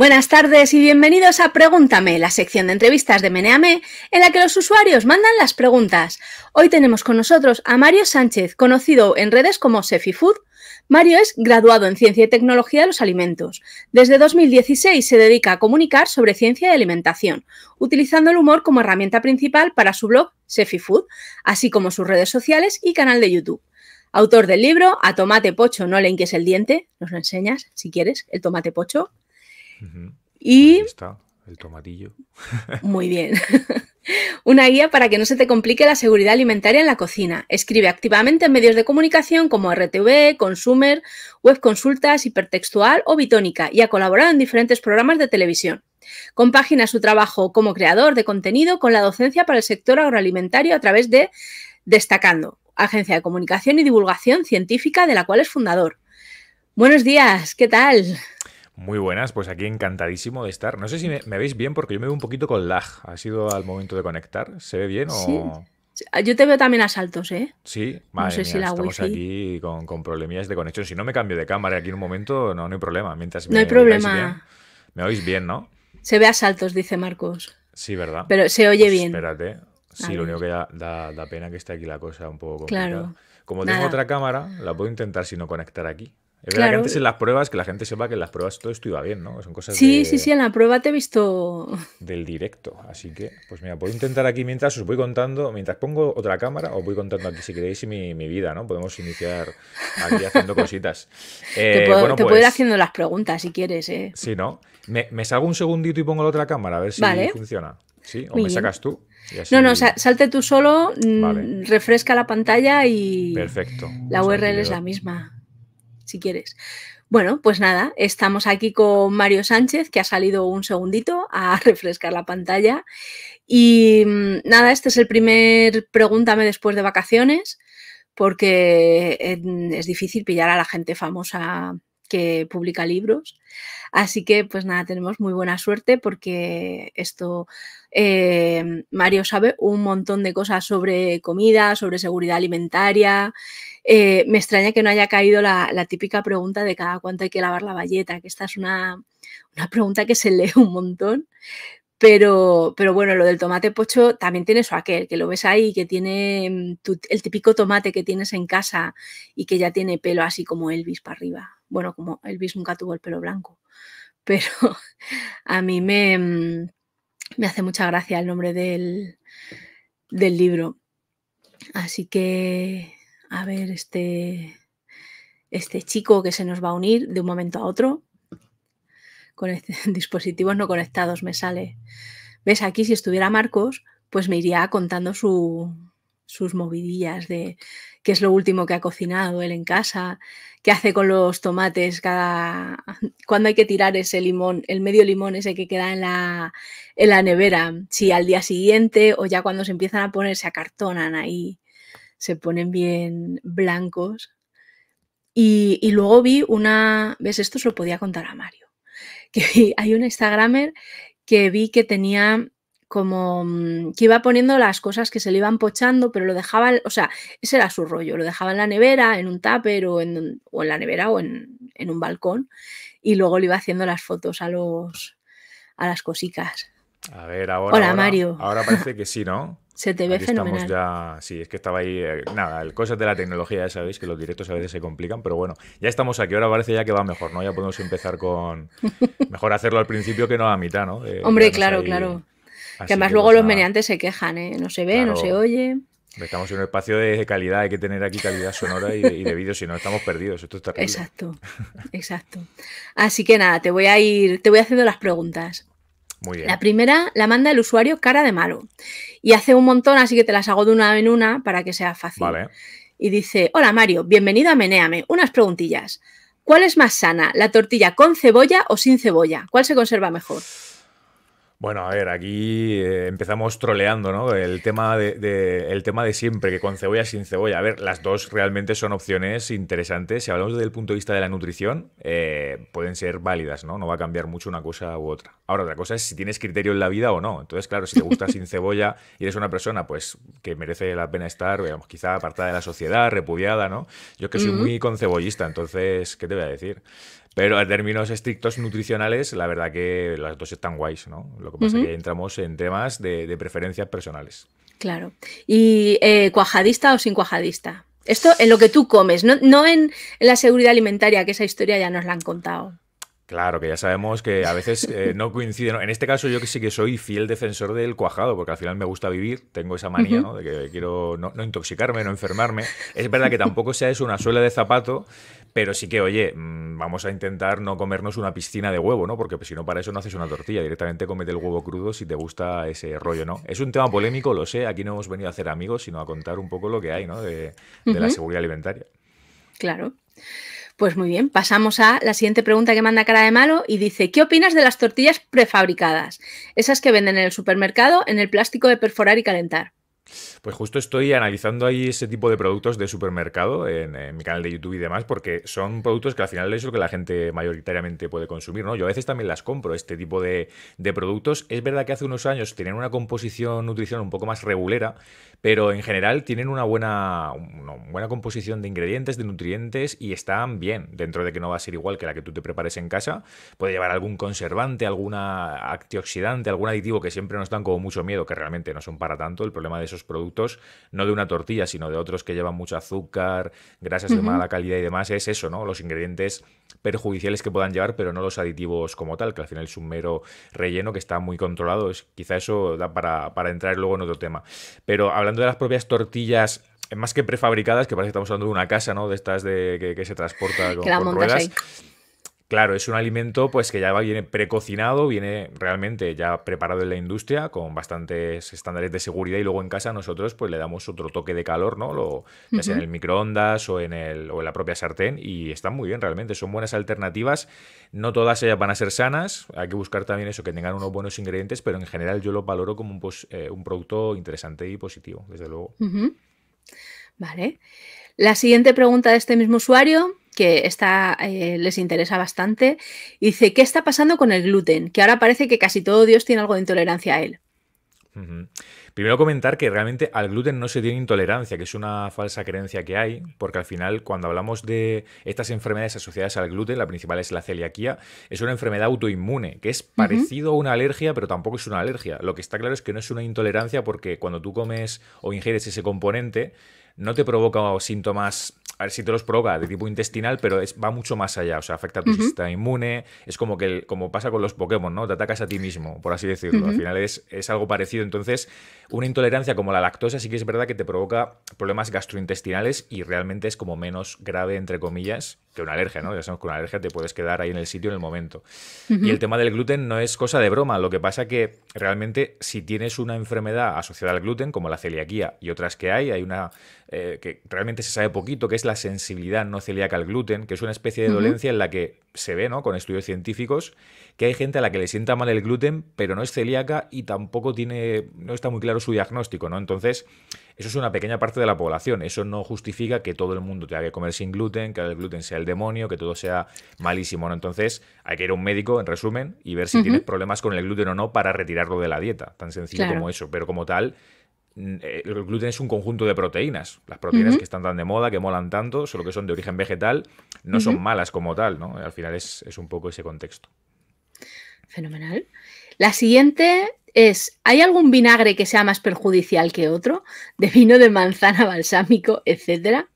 Buenas tardes y bienvenidos a Pregúntame, la sección de entrevistas de Meneame, en la que los usuarios mandan las preguntas. Hoy tenemos con nosotros a Mario Sánchez, conocido en redes como SefiFood. Mario es graduado en Ciencia y Tecnología de los Alimentos. Desde 2016 se dedica a comunicar sobre ciencia y alimentación, utilizando el humor como herramienta principal para su blog SefiFood, así como sus redes sociales y canal de YouTube. Autor del libro A tomate pocho no le inquies el diente, nos lo enseñas si quieres, el tomate pocho, y... Pues está, el tomatillo. Muy bien. Una guía para que no se te complique la seguridad alimentaria en la cocina. Escribe activamente en medios de comunicación como RTV, Consumer, Web Consultas, Hipertextual o Bitónica y ha colaborado en diferentes programas de televisión. Compagina su trabajo como creador de contenido con la docencia para el sector agroalimentario a través de Destacando, agencia de comunicación y divulgación científica de la cual es fundador. Buenos días, ¿qué tal? Muy buenas, pues aquí encantadísimo de estar. No sé si me, veis bien porque yo me veo un poquito con lag. ¿Ha sido al momento de conectar? ¿Se ve bien o...? Sí. Yo te veo también a saltos, ¿eh? Sí, madre mía, estamos aquí con, con, problemillas de conexión. Si no me cambio de cámara aquí en un momento, no, no hay problema. Mientras no hay problema. me oís bien, ¿no? Se ve a saltos, dice Marcos. Sí, ¿verdad? Pero se oye pues bien. Espérate. Sí, lo único que da, da, pena que esté aquí la cosa un poco complicada. Claro. Como tengo otra cámara, la puedo intentar si no conectar aquí. Es verdad que antes en las pruebas, que la gente sepa que en las pruebas todo esto iba bien, ¿no? Son cosas Sí, sí, sí, en la prueba te he visto. Del directo. Así que, pues mira, voy intentar aquí mientras os voy contando, mientras pongo otra cámara, os voy contando aquí si queréis mi, mi vida, ¿no? Podemos iniciar aquí haciendo cositas. Eh, te puedo, ir pues- haciendo las preguntas si quieres, ¿eh? Sí, ¿no? Me, me salgo un segundito y pongo la otra cámara, a ver si funciona. ¿Sí? ¿O me sacas tú? No, no, salte tú solo, mm, refresca la pantalla y. Perfecto. La URL pues es la misma si quieres. Bueno, pues nada, estamos aquí con Mario Sánchez, que ha salido un segundito a refrescar la pantalla. Y mm, nada, este es el primer pregúntame después de vacaciones, porque es difícil pillar a la gente famosa que publica libros. Así que, pues nada, tenemos muy buena suerte porque esto Em, Mario sabe un montón de cosas sobre comida, sobre seguridad alimentaria. Eh, me extraña que no haya caído la, típica pregunta de cada cuánto hay que lavar la valleta, que esta es una, pregunta que se lee un montón. Pero, pero, bueno, lo del tomate pocho también tiene su aquel, que lo ves ahí, que tiene mm, el típico tomate que tienes en casa y que ya tiene pelo así como Elvis para arriba. Bueno, como Elvis nunca tuvo el pelo blanco, pero a mí me, mm, me hace mucha gracia el nombre del, del libro. Así que, a ver, este, este chico que se nos va a unir de un momento a otro, con este dispositivos no conectados me sale. ¿Ves? Aquí si estuviera Marcos, pues me iría contando su, sus movidillas de qué es lo último que ha cocinado él en casa, qué hace con los tomates cada cuando hay que tirar ese limón, el medio limón ese que queda en la, en la nevera, si al día siguiente o ya cuando se empiezan a poner se acartonan ahí, se ponen bien blancos. Y, luego vi una, ves, esto se lo podía contar a Mario, que hay un Instagramer que vi que tenía como mm, que iba poniendo las cosas que se le iban pochando, pero lo dejaba, o sea, ese era su rollo, lo dejaba en la nevera, en un tupper o en, o en la nevera o en, un balcón y luego le iba haciendo las fotos a los a las cosicas. A ver, ahora. Hola, Mario. Ahora parece que sí, ¿no? Se te ve fenomenal. Estamos ya, sí, es que estaba ahí. Eh, nada, el, cosas de la tecnología, ya sabéis que los directos a veces se complican, pero bueno, ya estamos aquí. Ahora parece ya que va mejor, ¿no? Ya podemos empezar con. Mejor hacerlo al principio que no a mitad, ¿no? Eh, Hombre, claro, claro que más luego los meneantes se quejan, ¿eh? no se ve, no se oye. Estamos en un espacio de calidad, hay que tener aquí calidad sonora y de, vídeo, si no estamos perdidos. Esto está Exacto, exacto. Así que nada, te voy a ir, te voy haciendo las preguntas. Muy bien. La primera la manda el usuario cara de malo. Y hace un montón, así que te las hago de una en una para que sea fácil. Y dice: Hola Mario, bienvenido a Meneame. Unas preguntillas. ¿Cuál es más sana, la tortilla con cebolla o sin cebolla? ¿Cuál se conserva mejor? Bueno, a ver, aquí eh, empezamos troleando, ¿no? El tema de, el tema de siempre, que con cebolla, sin cebolla. A ver, las dos realmente son opciones interesantes. Si hablamos desde el punto de vista de la nutrición, eh, pueden ser válidas, ¿no? No va a cambiar mucho una cosa u otra. Ahora, otra cosa es si tienes criterio en la vida o no. Entonces, claro, si te gusta sin cebolla y eres una persona, pues, que merece la pena estar, digamos, quizá apartada de la sociedad, repudiada, ¿no? Yo es que soy muy concebollista, entonces, ¿qué te voy a decir? Pero a términos estrictos nutricionales, la verdad que las dos están guays, ¿no? Lo que pasa es que entramos en temas de, preferencias personales. Claro. ¿Y eh, cuajadista o sin cuajadista? Esto en lo que tú comes, no, en, la seguridad alimentaria, que esa historia ya nos la han contado. Claro, que ya sabemos que a veces eh, no coinciden. En este caso yo que sí que soy fiel defensor del cuajado, porque al final me gusta vivir, tengo esa manía, ¿no? De que quiero no, intoxicarme, no enfermarme. Es verdad que tampoco sea eso una suela de zapato, pero sí que, oye, mm, vamos a intentar no comernos una piscina de huevo, ¿no? Porque si no, para eso no haces una tortilla, directamente comete el huevo crudo si te gusta ese rollo, ¿no? Es un tema polémico, lo sé, aquí no hemos venido a hacer amigos, sino a contar un poco lo que hay, ¿no? De, la seguridad alimentaria. Claro. Pues muy bien, pasamos a la siguiente pregunta que manda cara de malo y dice, ¿qué opinas de las tortillas prefabricadas? Esas que venden en el supermercado en el plástico de perforar y calentar. Pues justo estoy analizando ahí ese tipo de productos de supermercado en, mi canal de YouTube y demás, porque son productos que al final es lo que la gente mayoritariamente puede consumir, ¿no? Yo a veces también las compro, este tipo de, productos. Es verdad que hace unos años tienen una composición nutricional un poco más regulera, pero en general tienen una buena, buena composición de ingredientes, de nutrientes y están bien, dentro de que no va a ser igual que la que tú te prepares en casa. Puede llevar algún conservante, algún antioxidante, algún aditivo que siempre nos dan como mucho miedo, que realmente no son para tanto. El problema de esos productos, no de una tortilla, sino de otros que llevan mucho azúcar, grasas de mala calidad y demás, es eso, ¿no? Los ingredientes perjudiciales que puedan llevar, pero no los aditivos como tal, que al final es un mero relleno que está muy controlado. Es, quizá eso da para, entrar luego en otro tema. Pero hablando de las propias tortillas eh, más que prefabricadas, que parece que estamos hablando de una casa, ¿no? De estas de, que, se transporta con, ruedas. Claro, es un alimento pues que ya viene precocinado, viene realmente ya preparado en la industria con bastantes estándares de seguridad y luego en casa nosotros pues le damos otro toque de calor, ¿no? Lo, en el microondas o en, el, o en la propia sartén y están muy bien realmente, son buenas alternativas. No todas ellas eh, van a ser sanas, hay que buscar también eso, que tengan unos buenos ingredientes, pero en general yo lo valoro como un, eh, producto interesante y positivo, desde luego. Vale. La siguiente pregunta de este mismo usuario que esta eh, les interesa bastante. dice, ¿qué está pasando con el gluten? Que ahora parece que casi todo Dios tiene algo de intolerancia a él. Primero comentar que realmente al gluten no se tiene intolerancia, que es una falsa creencia que hay, porque al final cuando hablamos de estas enfermedades asociadas al gluten, la principal es la celiaquía, es una enfermedad autoinmune, que es parecido a una alergia, pero tampoco es una alergia. Lo que está claro es que no es una intolerancia porque cuando tú comes o ingieres ese componente, no te provoca síntomas a ver si te los provoca de tipo intestinal, pero va mucho más allá. O sea, afecta a tu sistema inmune. Es como que como pasa con los Pokémon, ¿no? Te atacas a ti mismo, por así decirlo. Al final es, es, algo parecido. Entonces, una intolerancia como la lactosa sí que es verdad que te provoca problemas gastrointestinales y realmente es como menos grave, entre comillas, que una alergia, ¿no? Ya sabemos que una alergia te puedes quedar ahí en el sitio en el momento. Y el tema del gluten no es cosa de broma, lo que pasa que realmente si tienes una enfermedad asociada al gluten, como la celiaquía y otras que hay, hay una eh, que realmente se sabe poquito, que es la sensibilidad no celíaca al gluten, que es una especie de dolencia en la que se ve, ¿no? Con estudios científicos, que hay gente a la que le sienta mal el gluten, pero no es celíaca y tampoco tiene, no está muy claro su diagnóstico, ¿no? Entonces, eso es una pequeña parte de la población. Eso no justifica que todo el mundo tenga que comer sin gluten, que el gluten sea el demonio, que todo sea malísimo. ¿no? Entonces, hay que ir a un médico, en resumen, y ver si tienes problemas con el gluten o no para retirarlo de la dieta. Tan sencillo como eso. Pero como tal, mm, eh, el gluten es un conjunto de proteínas. Las proteínas que están tan de moda, que molan tanto, solo que son de origen vegetal, no son malas como tal, ¿no? Al final es, es un poco ese contexto. Fenomenal. La siguiente es, ¿hay algún vinagre que sea más perjudicial que otro? De vino de manzana, balsámico, etcétera.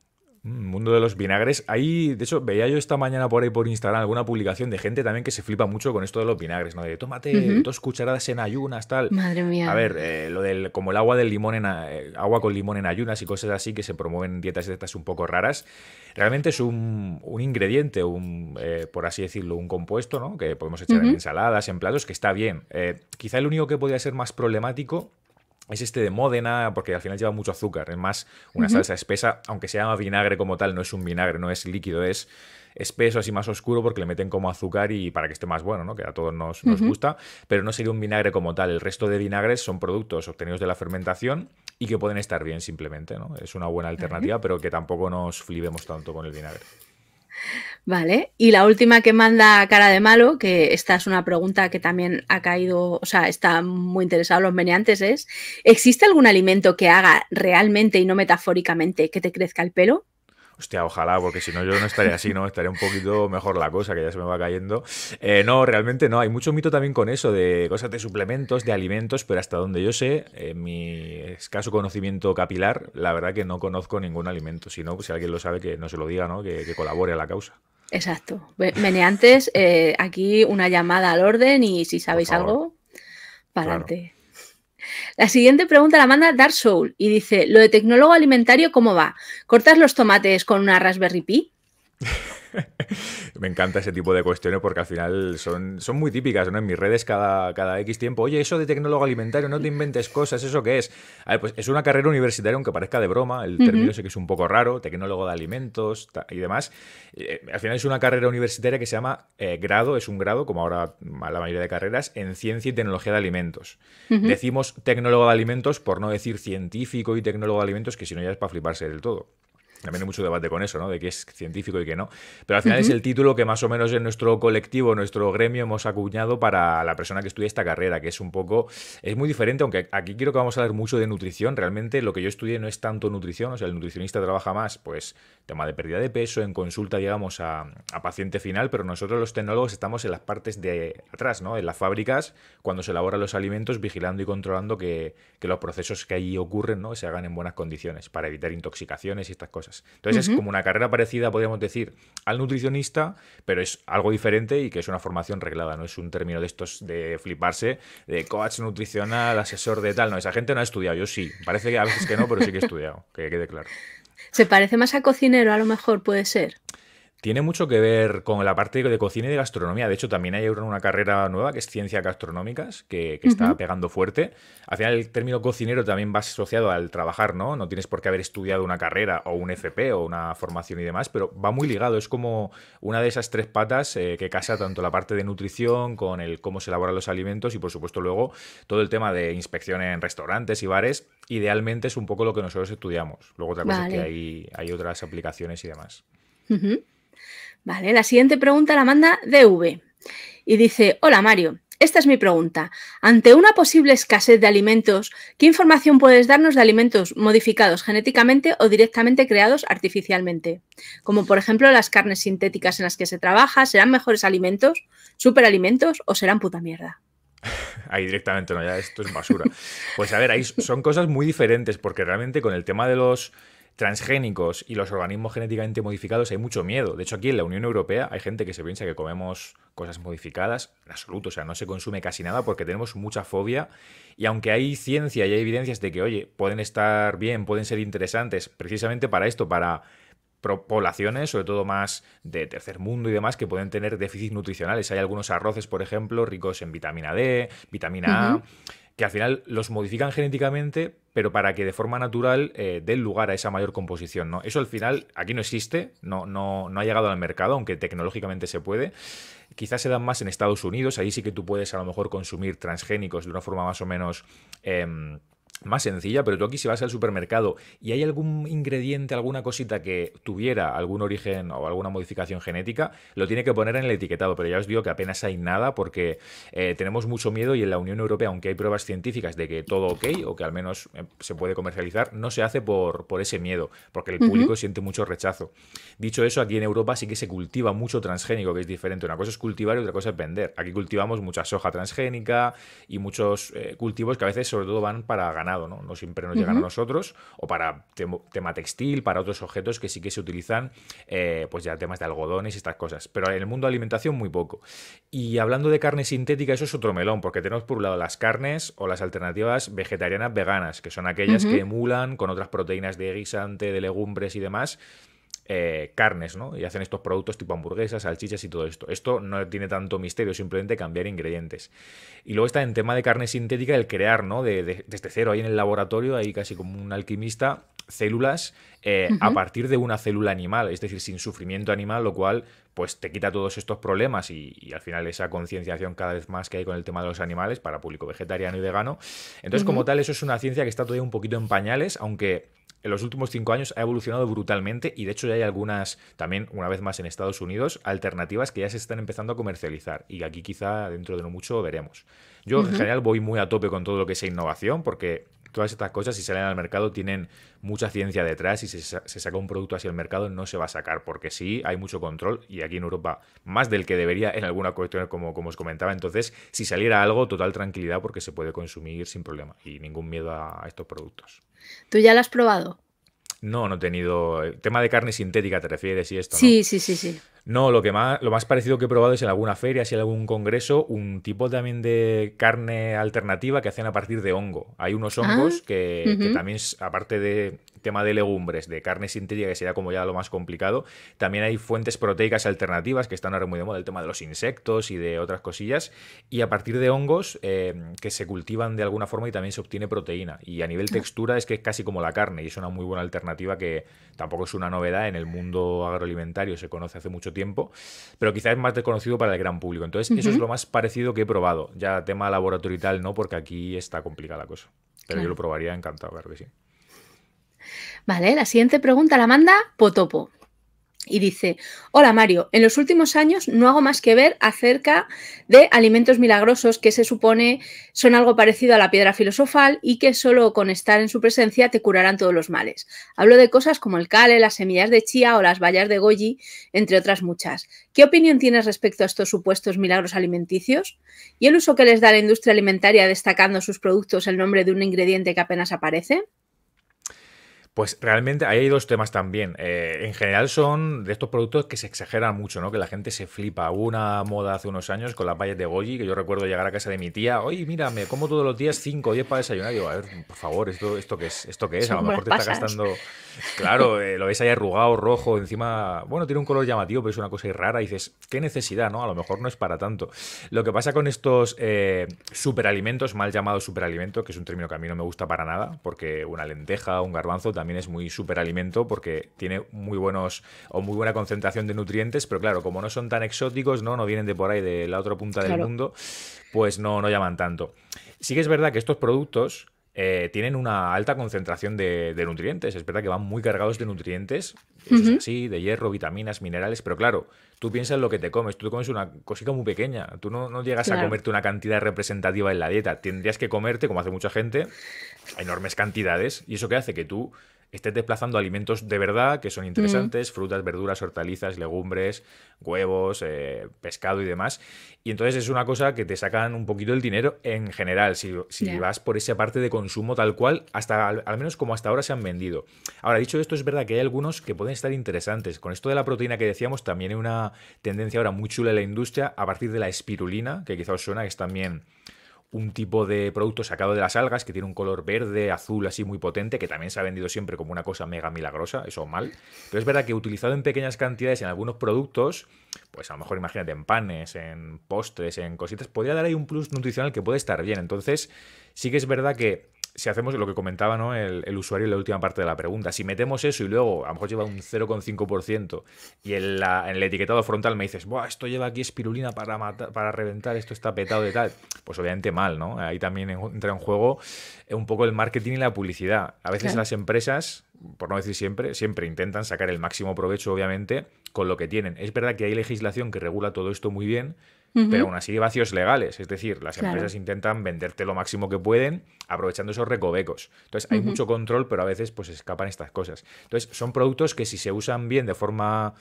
Mm, mundo de los vinagres. Ahí, de hecho, veía yo esta mañana por ahí por Instagram alguna publicación de gente también que se flipa mucho con esto de los vinagres, ¿no? De tómate dos cucharadas en ayunas, tal. Madre mía. A ver, eh, lo del, como el agua del limón en eh, agua con limón en ayunas y cosas así que se promueven dietas estas un poco raras. Realmente es un, ingrediente, un, eh, por así decirlo, un compuesto, ¿no? Que podemos echar en ensaladas, en platos, que está bien. quizá el único que podría ser más problemático es este de Módena, porque al final lleva mucho azúcar, es más una salsa espesa, aunque se llama vinagre como tal, no es un vinagre, no es líquido, es espeso, así más oscuro, porque le meten como azúcar y para que esté más bueno, ¿no? Que a todos nos, gusta, pero no sería un vinagre como tal. El resto de vinagres son productos obtenidos de la fermentación y que pueden estar bien simplemente, ¿no? Es una buena alternativa, pero que tampoco nos flibemos tanto con el vinagre. Vale, y la última que manda cara de malo, que esta es una pregunta que también ha caído, o sea, está muy interesado los meneantes, es, ¿existe algún alimento que haga realmente y no metafóricamente que te crezca el pelo? Hostia, ojalá, porque si no yo no estaría así, ¿no? Estaría un poquito mejor la cosa, que ya se me va cayendo. Eh, no, realmente no. Hay mucho mito también con eso, de cosas de suplementos, de alimentos, pero hasta donde yo sé, en mi escaso conocimiento capilar, la verdad que no conozco ningún alimento. sino no, pues si alguien lo sabe, que no se lo diga, ¿no? que colabore a la causa. Exacto. Meneantes, antes eh, aquí una llamada al orden y si sabéis algo, para adelante. La siguiente pregunta la manda Dark Soul y dice: ¿Lo de tecnólogo alimentario cómo va? ¿Cortas los tomates con una Raspberry Pi? Me encanta ese tipo de cuestiones porque al final son, muy típicas, ¿no? En mis redes cada, X tiempo, oye, eso de tecnólogo alimentario, no te inventes cosas, ¿eso qué es? A ver, pues es una carrera universitaria, aunque parezca de broma, el término sé que es un poco raro, tecnólogo de alimentos y demás. Eh, al final es una carrera universitaria que se llama eh, grado, es un grado, como ahora la mayoría de carreras, en ciencia y tecnología de alimentos. Decimos tecnólogo de alimentos por no decir científico y tecnólogo de alimentos, que si no ya es para fliparse del todo también hay mucho debate con eso, ¿no? De qué es científico y qué no. Pero al final es el título que más o menos en nuestro colectivo, nuestro gremio, hemos acuñado para la persona que estudia esta carrera, que es un poco. Es muy diferente, aunque aquí quiero que vamos a hablar mucho de nutrición. Realmente lo que yo estudié no es tanto nutrición, o sea, el nutricionista trabaja más, pues, tema de pérdida de peso, en consulta llegamos a, paciente final, pero nosotros los tecnólogos estamos en las partes de atrás, ¿no? En las fábricas, cuando se elaboran los alimentos, vigilando y controlando que, que los procesos que allí ocurren, ¿no? se hagan en buenas condiciones para evitar intoxicaciones y estas cosas. Entonces es como una carrera parecida, podríamos decir, al nutricionista, pero es algo diferente y que es una formación reglada, no es un término de estos de fliparse, de coach nutricional, asesor de tal. No, esa gente no ha estudiado, yo sí. Parece que a veces que no, pero sí que he estudiado, que quede claro. Se parece más a cocinero, a lo mejor puede ser. Tiene mucho que ver con la parte de cocina y de gastronomía. De hecho, también hay una carrera nueva que es ciencia gastronómicas, que, está pegando fuerte. Al final, el término cocinero también va asociado al trabajar, ¿no? No tienes por qué haber estudiado una carrera o un FP o una formación y demás, pero va muy ligado. Es como una de esas tres patas eh, que casa tanto la parte de nutrición con el cómo se elaboran los alimentos y, por supuesto, luego todo el tema de inspección en restaurantes y bares. Idealmente es un poco lo que nosotros estudiamos. Luego otra cosa es que hay, hay otras aplicaciones y demás. Vale, la siguiente pregunta la manda DV y dice, hola Mario, esta es mi pregunta. Ante una posible escasez de alimentos, ¿qué información puedes darnos de alimentos modificados genéticamente o directamente creados artificialmente? Como por ejemplo las carnes sintéticas en las que se trabaja, ¿serán mejores alimentos, superalimentos o serán puta mierda? Ahí directamente, no, ya esto es basura. Pues a ver, ahí son cosas muy diferentes porque realmente con el tema de los transgénicos y los organismos genéticamente modificados hay mucho miedo. De hecho, aquí en la Unión Europea hay gente que se piensa que comemos cosas modificadas, en absoluto, o sea, no se consume casi nada porque tenemos mucha fobia y aunque hay ciencia y hay evidencias de que, oye, pueden estar bien, pueden ser interesantes, precisamente para esto, para poblaciones, sobre todo más de tercer mundo y demás, que pueden tener déficits nutricionales. Hay algunos arroces, por ejemplo, ricos en vitamina D, vitamina A que al final los modifican genéticamente, pero para que de forma natural eh, den lugar a esa mayor composición. ¿no? Eso al final aquí no existe, no, no, no ha llegado al mercado, aunque tecnológicamente se puede. Quizás se dan más en Estados Unidos, ahí sí que tú puedes a lo mejor consumir transgénicos de una forma más o menos... Em, más sencilla, pero tú aquí si vas al supermercado y hay algún ingrediente, alguna cosita que tuviera algún origen o alguna modificación genética, lo tiene que poner en el etiquetado, pero ya os digo que apenas hay nada porque eh, tenemos mucho miedo y en la Unión Europea, aunque hay pruebas científicas de que todo ok o que al menos eh, se puede comercializar, no se hace por, por ese miedo, porque el público siente mucho rechazo. Dicho eso, aquí en Europa sí que se cultiva mucho transgénico, que es diferente. Una cosa es cultivar y otra cosa es vender. Aquí cultivamos mucha soja transgénica y muchos eh, cultivos que a veces sobre todo van para ganar ¿no? siempre nos llegan a nosotros, o para tema textil, para otros objetos que sí que se utilizan, eh, pues ya temas de algodones y estas cosas. Pero en el mundo de alimentación muy poco. Y hablando de carne sintética, eso es otro melón, porque tenemos por un lado las carnes o las alternativas vegetarianas veganas, que son aquellas que emulan con otras proteínas de guisante, de legumbres y demás, eh, carnes, ¿no? Y hacen estos productos tipo hamburguesas, salchichas y todo esto. Esto no tiene tanto misterio, simplemente cambiar ingredientes. Y luego está en tema de carne sintética el crear, ¿no? De, desde cero, ahí en el laboratorio, ahí casi como un alquimista, células eh, a partir de una célula animal, es decir, sin sufrimiento animal, lo cual pues te quita todos estos problemas y, al final esa concienciación cada vez más que hay con el tema de los animales para público vegetariano y vegano. Entonces, como tal, eso es una ciencia que está todavía un poquito en pañales, aunque en los últimos cinco años ha evolucionado brutalmente y de hecho ya hay algunas, también una vez más en Estados Unidos, alternativas que ya se están empezando a comercializar y aquí quizá dentro de no mucho veremos. Yo en general voy muy a tope con todo lo que es innovación porque todas estas cosas si salen al mercado tienen mucha ciencia detrás y si se saca un producto hacia el mercado no se va a sacar porque sí hay mucho control y aquí en Europa más del que debería en alguna cuestión como, como os comentaba. Entonces si saliera algo, total tranquilidad porque se puede consumir sin problema y ningún miedo a estos productos. ¿Tú ya la has probado? No, no he tenido. El eh, Tema de carne sintética te refieres y esto. Sí, sí, sí, sí. No, lo que más, lo más parecido que he probado es en alguna feria, si en algún congreso, un tipo también de carne alternativa que hacen a partir de hongo. Hay unos hongos ah, que, que, también, aparte de tema de legumbres, de carne sintética, que sería como ya lo más complicado, también hay fuentes proteicas alternativas que están ahora muy de moda, el tema de los insectos y de otras cosillas, y a partir de hongos eh, que se cultivan de alguna forma y también se obtiene proteína. Y a nivel textura es que es casi como la carne y es una muy buena alternativa que tampoco es una novedad en el mundo agroalimentario, se conoce hace mucho tiempo, pero quizás es más desconocido para el gran público. Entonces, eso es lo más parecido que he probado. Ya tema laboratorio y tal, no, porque aquí está complicada la cosa. Pero yo lo probaría encantado, ver que sí. Vale, la siguiente pregunta la manda Potopo. Y dice, hola Mario, en los últimos años no hago más que ver acerca de alimentos milagrosos que se supone son algo parecido a la piedra filosofal y que solo con estar en su presencia te curarán todos los males. Hablo de cosas como el cale, las semillas de chía o las bayas de goji, entre otras muchas. ¿Qué opinión tienes respecto a estos supuestos milagros alimenticios? ¿Y el uso que les da la industria alimentaria destacando sus productos el nombre de un ingrediente que apenas aparece? Pues realmente hay dos temas también. Eh, en general son de estos productos que se exageran mucho, ¿no? Que la gente se flipa. una moda hace unos años con las vallas de Goji, que yo recuerdo llegar a casa de mi tía, oye, mira, me como todos los días 5 o 10 para desayunar. Y digo, a ver, por favor, ¿esto, esto qué es? ¿Esto qué es? A lo mejor te está gastando... Claro, eh, lo ves ahí arrugado, rojo, encima... Bueno, tiene un color llamativo, pero es una cosa rara. Y dices, ¿qué necesidad, no? A lo mejor no es para tanto. Lo que pasa con estos eh, superalimentos, mal llamados superalimentos, que es un término que a mí no me gusta para nada, porque una lenteja, un garbanzo también también es muy superalimento porque tiene muy buenos o muy buena concentración de nutrientes, pero claro, como no son tan exóticos, no, no vienen de por ahí, de la otra punta del mundo, pues no, no llaman tanto. Sí que es verdad que estos productos eh, tienen una alta concentración de, nutrientes. Es verdad que van muy cargados de nutrientes, así sí, de hierro, vitaminas, minerales, pero claro, tú piensas lo que te comes, tú te comes una cosita muy pequeña, tú no, llegas a comerte una cantidad representativa en la dieta, tendrías que comerte, como hace mucha gente, enormes cantidades, y eso que hace que tú estés desplazando alimentos de verdad que son mm. interesantes, frutas, verduras, hortalizas, legumbres, huevos, eh, pescado y demás. Y entonces es una cosa que te sacan un poquito el dinero en general, si, vas por esa parte de consumo tal cual, hasta al, menos como hasta ahora se han vendido. Ahora, dicho esto, es verdad que hay algunos que pueden estar interesantes. Con esto de la proteína que decíamos, también hay una tendencia ahora muy chula en la industria a partir de la espirulina, que quizá os suena, que es también un tipo de producto sacado de las algas que tiene un color verde, azul, así muy potente, que también se ha vendido siempre como una cosa mega milagrosa, eso mal. Pero es verdad que utilizado en pequeñas cantidades en algunos productos, pues a lo mejor imagínate en panes, en postres, en cositas, podría dar ahí un plus nutricional que puede estar bien. Entonces, sí que es verdad que si hacemos lo que comentaba ¿no? el, usuario en la última parte de la pregunta, si metemos eso y luego a lo mejor lleva un 0,5% y en, la, en, el etiquetado frontal me dices, Buah, esto lleva aquí espirulina para, para reventar, esto está petado de tal, pues obviamente mal, ¿no? Ahí también entra en juego eh, un poco el marketing y la publicidad. A veces las empresas, por no decir siempre, siempre intentan sacar el máximo provecho, obviamente, con lo que tienen. Es verdad que hay legislación que regula todo esto muy bien, pero aún así hay vacíos legales. Es decir, las empresas intentan venderte lo máximo que pueden, aprovechando esos recovecos. Entonces, hay mucho control, pero a veces pues escapan estas cosas. Entonces, son productos que si se usan bien de forma,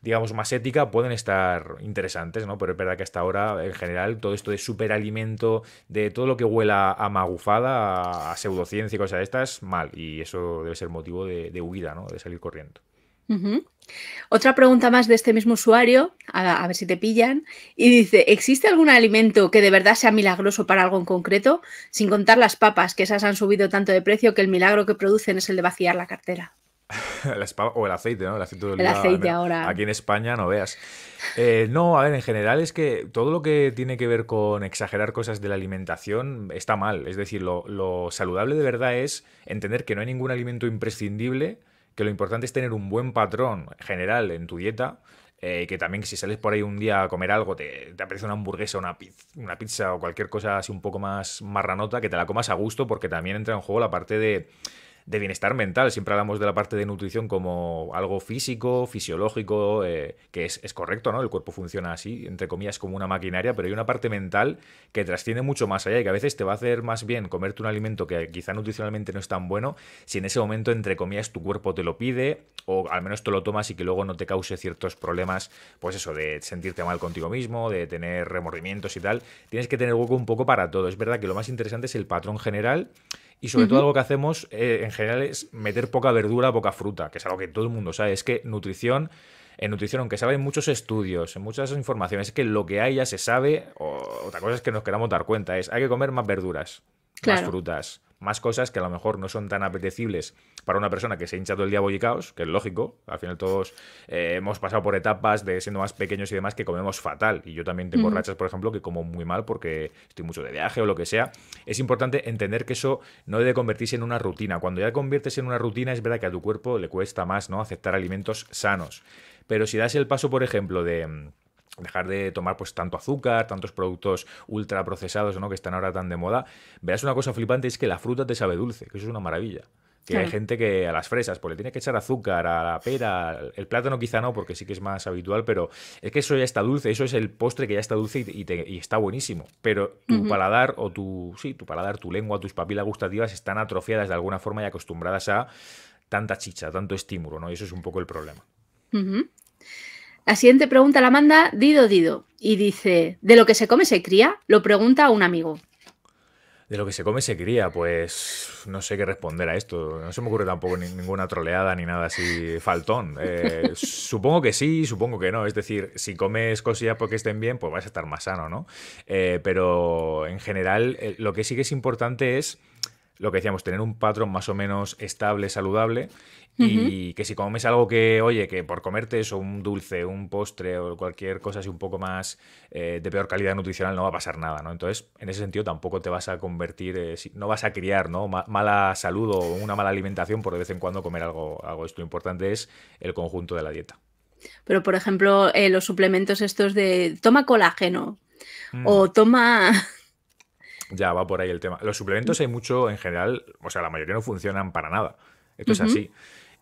digamos, más ética, pueden estar interesantes, ¿no? Pero es verdad que hasta ahora, en general, todo esto de superalimento, de todo lo que huela a magufada, a, pseudociencia y cosas de estas, mal. Y eso debe ser motivo de, de huida, ¿no? De salir corriendo. Otra pregunta más de este mismo usuario, a, ver si te pillan, y dice, ¿existe algún alimento que de verdad sea milagroso para algo en concreto? Sin contar las papas, que esas han subido tanto de precio que el milagro que producen es el de vaciar la cartera. o el aceite, ¿no? El aceite, ahora. Aquí en España no veas. Eh, no, a ver, en general es que todo lo que tiene que ver con exagerar cosas de la alimentación está mal. Es decir, lo saludable de verdad es entender que no hay ningún alimento imprescindible que lo importante es tener un buen patrón general en tu dieta. Eh, que también si sales por ahí un día a comer algo, te, te apetece una hamburguesa, una pizza, una pizza o cualquier cosa así un poco más marranota, que te la comas a gusto porque también entra en juego la parte de de bienestar mental. Siempre hablamos de la parte de nutrición como algo físico, fisiológico, eh, que es, es, correcto, ¿no? El cuerpo funciona así, entre comillas, como una maquinaria, pero hay una parte mental que trasciende mucho más allá y que a veces te va a hacer más bien comerte un alimento que quizá nutricionalmente no es tan bueno, si en ese momento, entre comillas, tu cuerpo te lo pide o al menos te lo tomas y que luego no te cause ciertos problemas, pues eso, de sentirte mal contigo mismo, de tener remordimientos y tal. Tienes que tener hueco un poco para todo. Es verdad que lo más interesante es el patrón general y sobre todo algo que hacemos eh, en general es meter poca verdura, poca fruta, que es algo que todo el mundo sabe. Es que nutrición, en nutrición, aunque se en muchos estudios, en muchas informaciones, es que lo que hay ya se sabe, o otra cosa es que nos queramos dar cuenta, es hay que comer más verduras, más frutas, más cosas que a lo mejor no son tan apetecibles para una persona que se ha hinchado el día bollicaos, que es lógico, al final todos eh, hemos pasado por etapas de siendo más pequeños y demás que comemos fatal. Y yo también tengo rachas, por ejemplo, que como muy mal porque estoy mucho de viaje o lo que sea. Es importante entender que eso no debe convertirse en una rutina. Cuando ya conviertes en una rutina, es verdad que a tu cuerpo le cuesta más, ¿no? Aceptar alimentos sanos. Pero si das el paso, por ejemplo, de mm, dejar de tomar pues tanto azúcar, tantos productos ultra procesados ¿no? que están ahora tan de moda, verás una cosa flipante es que la fruta te sabe dulce, que eso es una maravilla. Que hay gente que a las fresas, pues le tiene que echar azúcar, a la pera, el plátano quizá no, porque sí que es más habitual, pero es que eso ya está dulce, eso es el postre que ya está dulce y, está buenísimo. Pero tu paladar o tu, sí, tu paladar, tu lengua, tus papilas gustativas están atrofiadas de alguna forma y acostumbradas a tanta chicha, tanto estímulo, ¿no? Y eso es un poco el problema. La siguiente pregunta la manda Dido Dido y dice, ¿de lo que se come se cría? Lo pregunta a un amigo. De lo que se come se cría, pues no sé qué responder a esto. No se me ocurre tampoco ninguna troleada ni nada así faltón. Eh, supongo que sí, supongo que no. Es decir, si comes cosillas porque estén bien, pues vas a estar más sano, ¿no? Eh, pero en general, eh, lo que sí que es importante es lo que decíamos, tener un patrón más o menos estable, saludable y que si comes algo que, oye, que por comerte eso, un dulce, un postre o cualquier cosa así un poco más eh, de peor calidad nutricional, no va a pasar nada, ¿no? Entonces, en ese sentido, tampoco te vas a convertir, eh, no vas a criar, ¿no? mala salud o una mala alimentación por de vez en cuando comer algo, algo. Esto importante es el conjunto de la dieta. Pero, por ejemplo, eh, los suplementos estos de toma colágeno o mm. toma ya va por ahí el tema. Los suplementos hay mucho en general, o sea, la mayoría no funcionan para nada. Esto es así.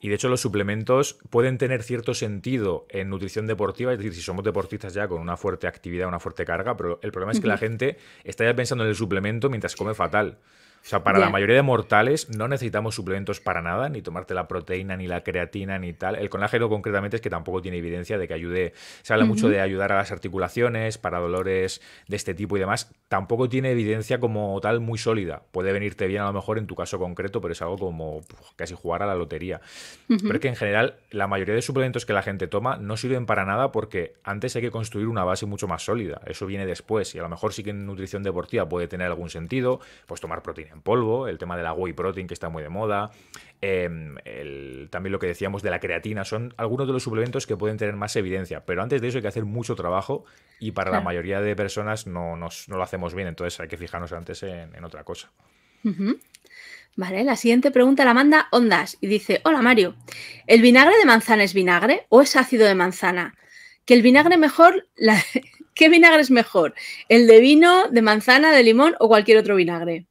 Y de hecho los suplementos pueden tener cierto sentido en nutrición deportiva, es decir, si somos deportistas ya con una fuerte actividad, una fuerte carga, pero el problema es que la gente está ya pensando en el suplemento mientras come fatal. O sea, para la mayoría de mortales no necesitamos suplementos para nada, ni tomarte la proteína, ni la creatina, ni tal. El colágeno concretamente es que tampoco tiene evidencia de que ayude. Se habla mucho de ayudar a las articulaciones, para dolores de este tipo y demás. Tampoco tiene evidencia como tal muy sólida. Puede venirte bien a lo mejor en tu caso concreto, pero es algo como casi jugar a la lotería. Pero es que en general la mayoría de suplementos que la gente toma no sirven para nada porque antes hay que construir una base mucho más sólida. Eso viene después y a lo mejor sí que en nutrición deportiva puede tener algún sentido, pues tomar proteína polvo, el tema del la y protein que está muy de moda, em, también lo que decíamos de la creatina, son algunos de los suplementos que pueden tener más evidencia, pero antes de eso hay que hacer mucho trabajo y para la mayoría de personas no, lo hacemos bien, entonces hay que fijarnos antes en, otra cosa. Vale, la siguiente pregunta la manda Ondas y dice, hola Mario, ¿el vinagre de manzana es vinagre o es ácido de manzana? Que el vinagre mejor, ¿qué vinagre es mejor? ¿El de vino, de manzana, de limón o cualquier otro vinagre?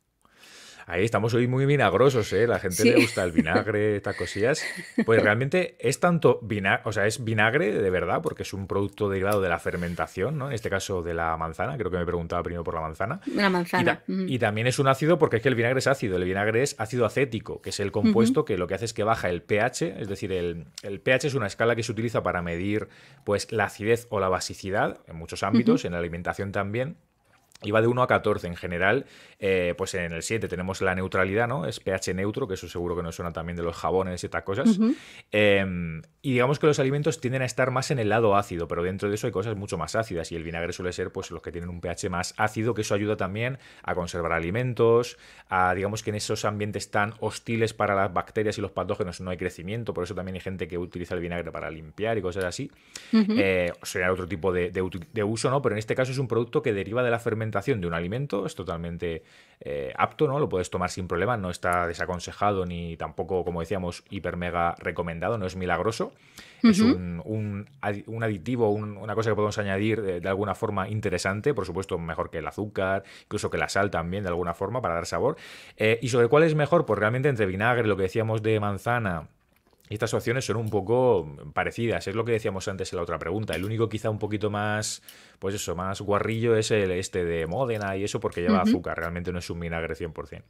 Ahí estamos hoy muy vinagrosos, ¿eh? La gente le gusta el vinagre, estas cosillas. Pues realmente es tanto vinagre, o sea, es vinagre de verdad, porque es un producto derivado de la fermentación, ¿no? En este caso de la manzana, creo que me preguntaba primero por la manzana. La manzana. Y, también es un ácido porque es que el vinagre es ácido, el vinagre es ácido acético, que es el compuesto que lo que hace es que baja el pH, es decir, el, pH es una escala que se utiliza para medir pues la acidez o la basicidad en muchos ámbitos, en la alimentación también. Iba de 1 a 14 en general, eh, pues en el 7 tenemos la neutralidad, ¿no? Es pH neutro, que eso seguro que nos suena también de los jabones y estas cosas. Em, y digamos que los alimentos tienden a estar más en el lado ácido, pero dentro de eso hay cosas mucho más ácidas y el vinagre suele ser pues los que tienen un pH más ácido, que eso ayuda también a conservar alimentos, a digamos que en esos ambientes tan hostiles para las bacterias y los patógenos no hay crecimiento, por eso también hay gente que utiliza el vinagre para limpiar y cosas así. Eh, sería otro tipo de, de uso, ¿no? Pero en este caso es un producto que deriva de la fermentación de un alimento es totalmente eh, apto, ¿no? Lo puedes tomar sin problema, no está desaconsejado ni tampoco, como decíamos, hiper mega recomendado, no es milagroso. Es un, aditivo, una cosa que podemos añadir eh, de, alguna forma interesante, por supuesto, mejor que el azúcar, incluso que la sal también, de alguna forma, para dar sabor. Eh, ¿Y sobre cuál es mejor? Pues realmente entre vinagre, lo que decíamos de manzana y estas opciones son un poco parecidas, es lo que decíamos antes en la otra pregunta. El único quizá un poquito más, pues eso, más guarrillo es el este de Módena y eso porque lleva azúcar, realmente no es un vinagre 100%. por cien.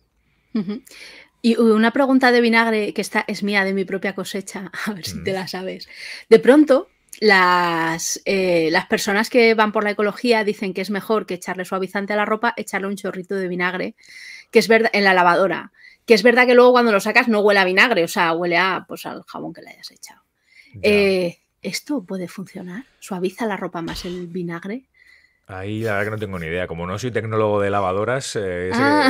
Y una pregunta de vinagre que esta es mía de mi propia cosecha, a ver si te la sabes. De pronto, las, eh, las, personas que van por la ecología dicen que es mejor que echarle suavizante a la ropa, echarle un chorrito de vinagre, que es verdad, en la lavadora que es verdad que luego cuando lo sacas no huele a vinagre, o sea, huele a pues al jabón que le hayas echado. Eh, ¿Esto puede funcionar? ¿Suaviza la ropa más el vinagre? Ahí la verdad que no tengo ni idea. Como no soy tecnólogo de lavadoras, eh, ah.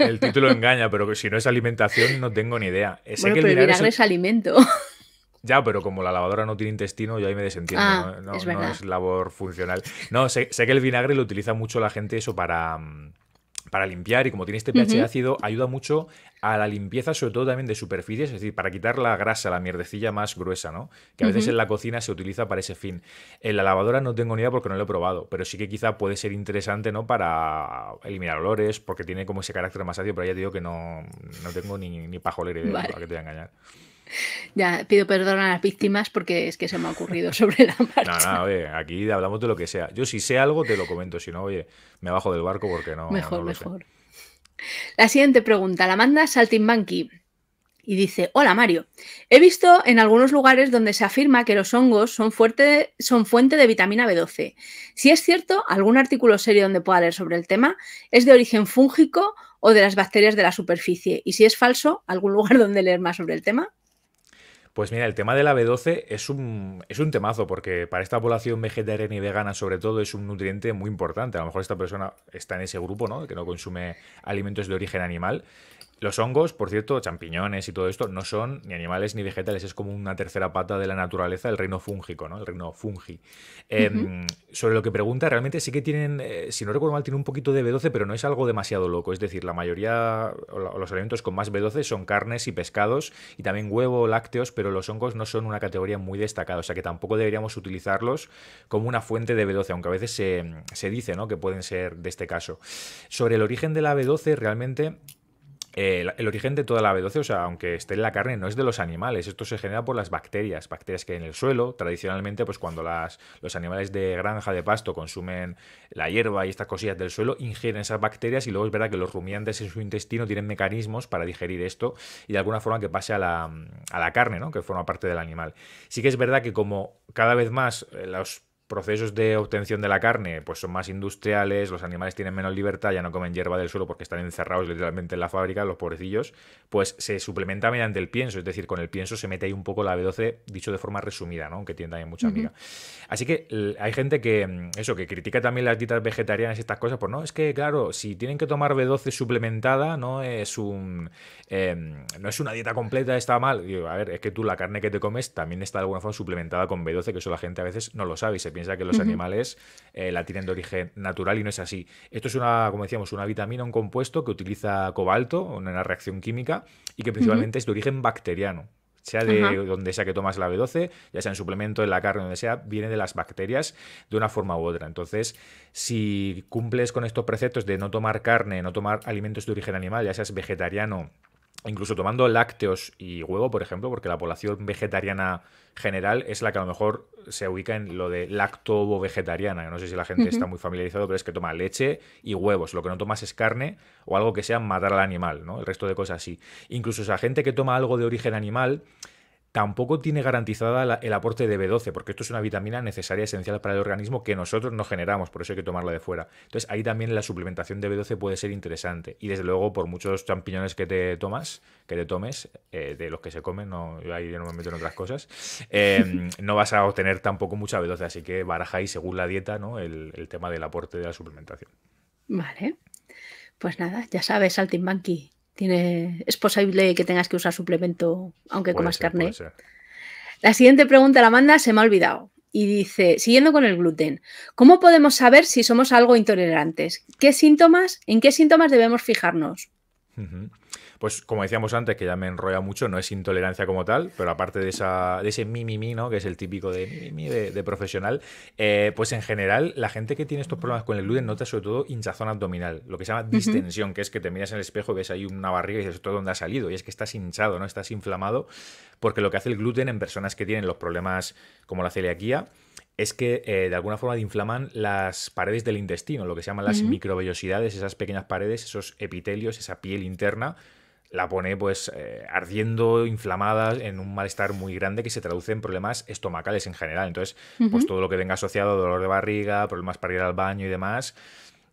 el, título, engaña, pero si no es alimentación no tengo ni idea. que el pero vinagre, es, alimento. Ya, pero como la lavadora no tiene intestino, yo ahí me desentiendo. Ah, no, es labor funcional. No, sé, sé, que el vinagre lo utiliza mucho la gente eso para mm, para limpiar y como tiene este pH ácido, ayuda mucho a la limpieza, sobre todo también de superficies, es decir, para quitar la grasa, la mierdecilla más gruesa, ¿no? Que a veces en la cocina se utiliza para ese fin. En la lavadora no tengo ni idea porque no lo he probado, pero sí que quizá puede ser interesante, ¿no? Para eliminar olores, porque tiene como ese carácter más ácido, pero ya te digo que no, tengo ni, ni pajolera idea, para que te voy a engañar. ya pido perdón a las víctimas porque es que se me ha ocurrido sobre la marcha. No, no, oye, aquí hablamos de lo que sea. Yo si sé algo te lo comento, si no, oye, me bajo del barco porque no. Mejor, mejor. La siguiente pregunta la manda Saltimbanqui y dice, hola Mario, he visto en algunos lugares donde se afirma que los hongos son, fuente de vitamina B12. Si es cierto, algún artículo serio donde pueda leer sobre el tema es de origen fúngico o de las bacterias de la superficie. Y si es falso, algún lugar donde leer más sobre el tema. Pues mira, el tema de la B12 es un, es un temazo, porque para esta población vegetariana y vegana, sobre todo, es un nutriente muy importante. A lo mejor esta persona está en ese grupo, ¿no? Que no consume alimentos de origen animal. Los hongos, por cierto, champiñones y todo esto, no son ni animales ni vegetales, es como una tercera pata de la naturaleza, el reino fúngico, ¿no? El reino fungi. Em, sobre lo que pregunta, realmente sí que tienen, eh, si no recuerdo mal, tienen un poquito de B12, pero no es algo demasiado loco. Es decir, la mayoría, o los alimentos con más B12 son carnes y pescados, y también huevo, lácteos, pero los hongos no son una categoría muy destacada, o sea que tampoco deberíamos utilizarlos como una fuente de B12, aunque a veces se, se dice, ¿no? Que pueden ser de este caso. Sobre el origen de la B12, realmente el origen de toda la B12, o sea, aunque esté en la carne, no es de los animales, esto se genera por las bacterias, bacterias que hay en el suelo, tradicionalmente, pues cuando las, los animales de granja, de pasto, consumen la hierba y estas cosillas del suelo, ingieren esas bacterias y luego es verdad que los rumiantes en su intestino tienen mecanismos para digerir esto y de alguna forma que pase a la, carne, ¿no? que forma parte del animal. Sí que es verdad que como cada vez más eh, los procesos de obtención de la carne pues son más industriales, los animales tienen menos libertad, ya no comen hierba del suelo porque están encerrados literalmente en la fábrica, los pobrecillos, pues se suplementa mediante el pienso, es decir, con el pienso se mete ahí un poco la B12, dicho de forma resumida, ¿no? que tiene también mucha amiga. Así que hay gente que mm, eso, que critica también las dietas vegetarianas y estas cosas, pues no, es que claro, si tienen que tomar B12 suplementada, no es un em, no es una dieta completa, está mal. a ver, es que tú la carne que te comes también está de alguna forma suplementada con B12, que eso la gente a veces no lo sabe y se piensa ya que los animales eh, la tienen de origen natural y no es así. Esto es una, como decíamos, una vitamina, un compuesto que utiliza cobalto, en una reacción química, y que principalmente es de origen bacteriano sea de donde sea que tomas la B12, ya sea en suplemento, en la carne, donde sea, viene de las bacterias de una forma u otra. Entonces, si cumples con estos preceptos de no tomar carne, no tomar alimentos de origen animal, ya seas vegetariano, incluso tomando lácteos y huevo, por ejemplo, porque la población vegetariana general es la que a lo mejor se ubica en lo de o vegetariana. No sé si la gente está muy familiarizado, pero es que toma leche y huevos. Lo que no tomas es carne o algo que sea matar al animal, ¿no? El resto de cosas sí. Incluso esa gente que toma algo de origen animal tampoco tiene garantizada el aporte de B12, porque esto es una vitamina necesaria, esencial para el organismo que nosotros no generamos, por eso hay que tomarla de fuera. Entonces ahí también la suplementación de B12 puede ser interesante. Y desde luego, por muchos champiñones que te tomas, que te tomes, eh, de los que se comen, no, no me meto en otras cosas, em, no vas a obtener tampoco mucha B12, así que baraja según la dieta ¿no? el, el tema del aporte de la suplementación. Vale. Pues nada, ya sabes, Saltimbanqui, tiene, es posible que tengas que usar suplemento aunque comas carne. La siguiente pregunta la manda, se me ha olvidado. Y dice, siguiendo con el gluten, ¿cómo podemos saber si somos algo intolerantes? ¿Qué síntomas, en qué síntomas debemos fijarnos? Pues como decíamos antes, que ya me enrolla mucho, no es intolerancia como tal, pero aparte de, esa, de ese mi, mi, mi, ¿no? que es el típico de mi, mi, de, profesional, eh, pues en general la gente que tiene estos problemas con el gluten nota sobre todo hinchazón abdominal, lo que se llama distensión, que es que te miras en el espejo y ves ahí una barriga y dices, todo dónde ha salido? Y es que estás hinchado, ¿no? estás inflamado, porque lo que hace el gluten en personas que tienen los problemas como la celiaquía es que eh, de alguna forma inflaman las paredes del intestino, lo que se llaman las microvellosidades, esas pequeñas paredes, esos epitelios, esa piel interna, la pone pues eh, ardiendo, inflamada, en un malestar muy grande que se traduce en problemas estomacales en general. Entonces, pues todo lo que venga asociado a dolor de barriga, problemas para ir al baño y demás,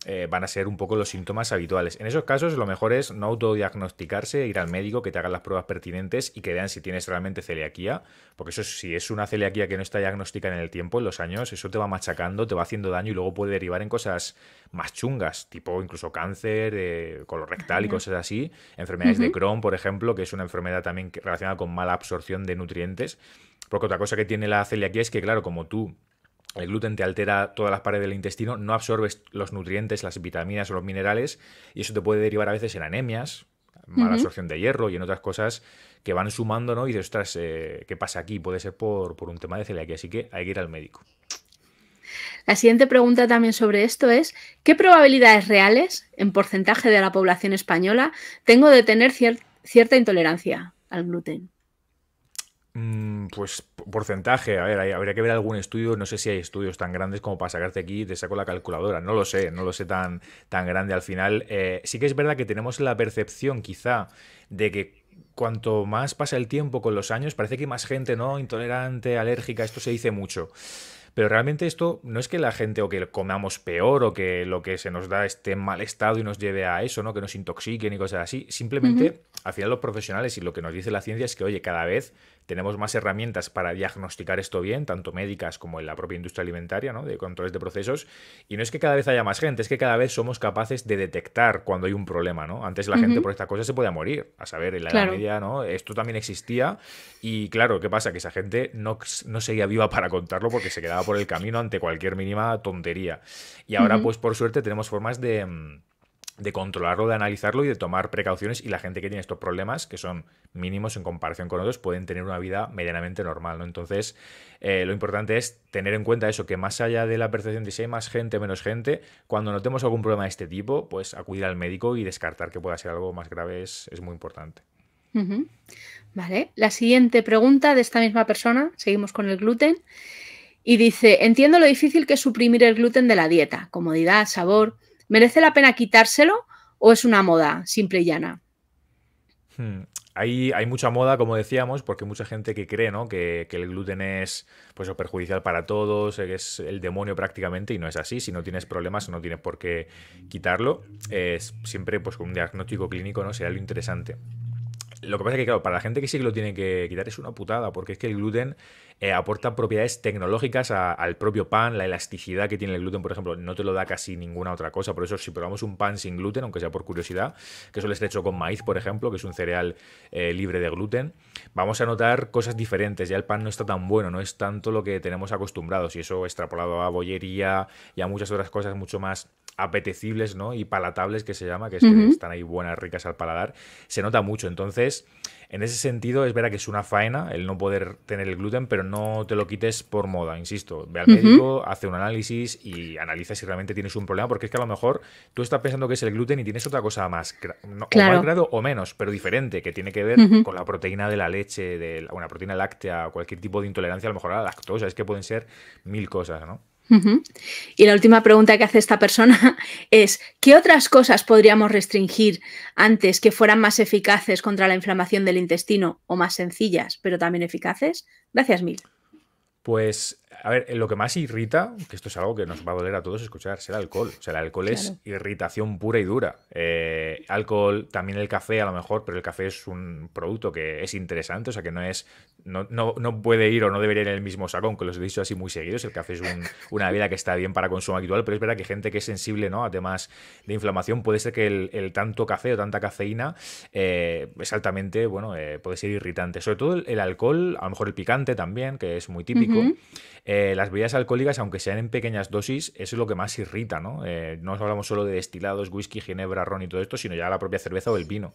eh, van a ser un poco los síntomas habituales. En esos casos, lo mejor es no autodiagnosticarse, ir al médico, que te hagan las pruebas pertinentes y que vean si tienes realmente celiaquía, porque eso si es una celiaquía que no está diagnosticada en el tiempo, en los años, eso te va machacando, te va haciendo daño y luego puede derivar en cosas más chungas, tipo incluso cáncer, eh, colorectal y cosas así, enfermedades de Crohn, por ejemplo, que es una enfermedad también relacionada con mala absorción de nutrientes, porque otra cosa que tiene la celiaquía es que, claro, como tú el gluten te altera todas las paredes del intestino, no absorbes los nutrientes, las vitaminas o los minerales, y eso te puede derivar a veces en anemias, mala absorción de hierro y en otras cosas que van sumando, ¿no? Y dices, ostras, eh, ¿qué pasa aquí? Puede ser por, un tema de celiaquía, así que hay que ir al médico. La siguiente pregunta también sobre esto es, ¿qué probabilidades reales, en porcentaje de la población española, tengo de tener cierta intolerancia al gluten? Mm, pues porcentaje, a ver, habría que ver algún estudio, no sé si hay estudios tan grandes como para sacarte aquí y te saco la calculadora, no lo sé, no lo sé tan, tan grande al final. Eh, sí que es verdad que tenemos la percepción quizá de que cuanto más pasa el tiempo con los años, parece que más gente, ¿no? Intolerante, alérgica, esto se dice mucho. Pero realmente esto no es que la gente o que comamos peor o que lo que se nos da esté en mal estado y nos lleve a eso, ¿no? Que nos intoxiquen y cosas así. Simplemente, al final los profesionales y lo que nos dice la ciencia es que, oye, cada vez tenemos más herramientas para diagnosticar esto bien, tanto médicas como en la propia industria alimentaria, ¿no? de controles de procesos. Y no es que cada vez haya más gente, es que cada vez somos capaces de detectar cuando hay un problema. ¿no? Antes la gente por esta cosa se podía morir, a saber, en la Media ¿no? esto también existía. Y claro, ¿qué pasa? Que esa gente no, no seguía viva para contarlo porque se quedaba por el camino ante cualquier mínima tontería. Y ahora, pues por suerte, tenemos formas de mm, de controlarlo, de analizarlo y de tomar precauciones. Y la gente que tiene estos problemas, que son mínimos en comparación con otros, pueden tener una vida medianamente normal. ¿no? Entonces, eh, lo importante es tener en cuenta eso, que más allá de la percepción de si hay más gente, menos gente, cuando notemos algún problema de este tipo, pues acudir al médico y descartar que pueda ser algo más grave es, muy importante. Vale, la siguiente pregunta de esta misma persona, seguimos con el gluten, y dice, entiendo lo difícil que es suprimir el gluten de la dieta, comodidad, sabor, ¿merece la pena quitárselo o es una moda simple y llana? Hmm. Hay, mucha moda, como decíamos, porque mucha gente que cree que, el gluten es pues, perjudicial para todos, que es el demonio prácticamente, y no es así. Si no tienes problemas, no tienes por qué quitarlo. Es siempre pues, con un diagnóstico clínico ¿no? será lo interesante. Lo que pasa es que, claro, para la gente que sí que lo tiene que quitar es una putada, porque es que el gluten eh, aporta propiedades tecnológicas al propio pan, la elasticidad que tiene el gluten, por ejemplo, no te lo da casi ninguna otra cosa, por eso si probamos un pan sin gluten, aunque sea por curiosidad, que suele estar hecho con maíz, por ejemplo, que es un cereal eh, libre de gluten, vamos a notar cosas diferentes, ya el pan no está tan bueno, no es tanto lo que tenemos acostumbrados, y eso extrapolado a bollería y a muchas otras cosas mucho más apetecibles, ¿no? Y palatables que se llama, que están ahí buenas, ricas al paladar, se nota mucho, entonces... En ese sentido, es verdad que es una faena el no poder tener el gluten, pero no te lo quites por moda, insisto. Ve al médico, hace un análisis y analiza si realmente tienes un problema, porque es que a lo mejor tú estás pensando que es el gluten y tienes otra cosa más, no, o grado o menos, pero diferente, que tiene que ver con la proteína de la leche, de una proteína láctea, cualquier tipo de intolerancia a lo mejor a la lactosa, es que pueden ser mil cosas, ¿no? Y la última pregunta que hace esta persona es, ¿qué otras cosas podríamos restringir antes que fueran más eficaces contra la inflamación del intestino o más sencillas, pero también eficaces? Gracias mil. Pues a ver, lo que más irrita, que esto es algo que nos va a doler a todos escuchar, es el alcohol. O sea, el alcohol es irritación pura y dura. Eh, alcohol, también el café a lo mejor, pero el café es un producto que es interesante, o sea, que no es, no, no, puede ir o no debería ir en el mismo sacón, aunque los he dicho así muy seguidos. El café es una bebida que está bien para consumo habitual, pero es verdad que gente que es sensible ¿no? a temas de inflamación, puede ser que el, tanto café o tanta cafeína eh, es altamente, bueno, eh, puede ser irritante. Sobre todo el, alcohol, a lo mejor el picante también, que es muy típico. Eh, las bebidas alcohólicas, aunque sean en pequeñas dosis, eso es lo que más irrita, ¿no? Eh, no hablamos solo de destilados, whisky, ginebra, ron y todo esto, sino ya la propia cerveza o el vino.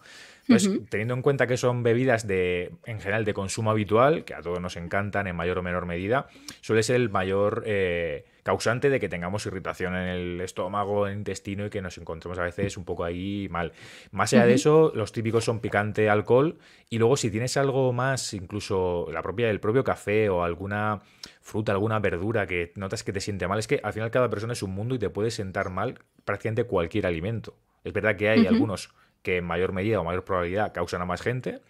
teniendo en cuenta que son bebidas de, en general, de consumo habitual, que a todos nos encantan en mayor o menor medida, suele ser el mayor eh, causante de que tengamos irritación en el estómago, en el intestino y que nos encontremos a veces un poco ahí mal. Más allá de eso, los típicos son picante, alcohol y luego si tienes algo más, incluso la propia, el propio café o alguna fruta, alguna verdura que notas que te siente mal. Es que al final cada persona es un mundo y te puede sentar mal prácticamente cualquier alimento. Es verdad que hay algunos que en mayor medida o mayor probabilidad causan a más gente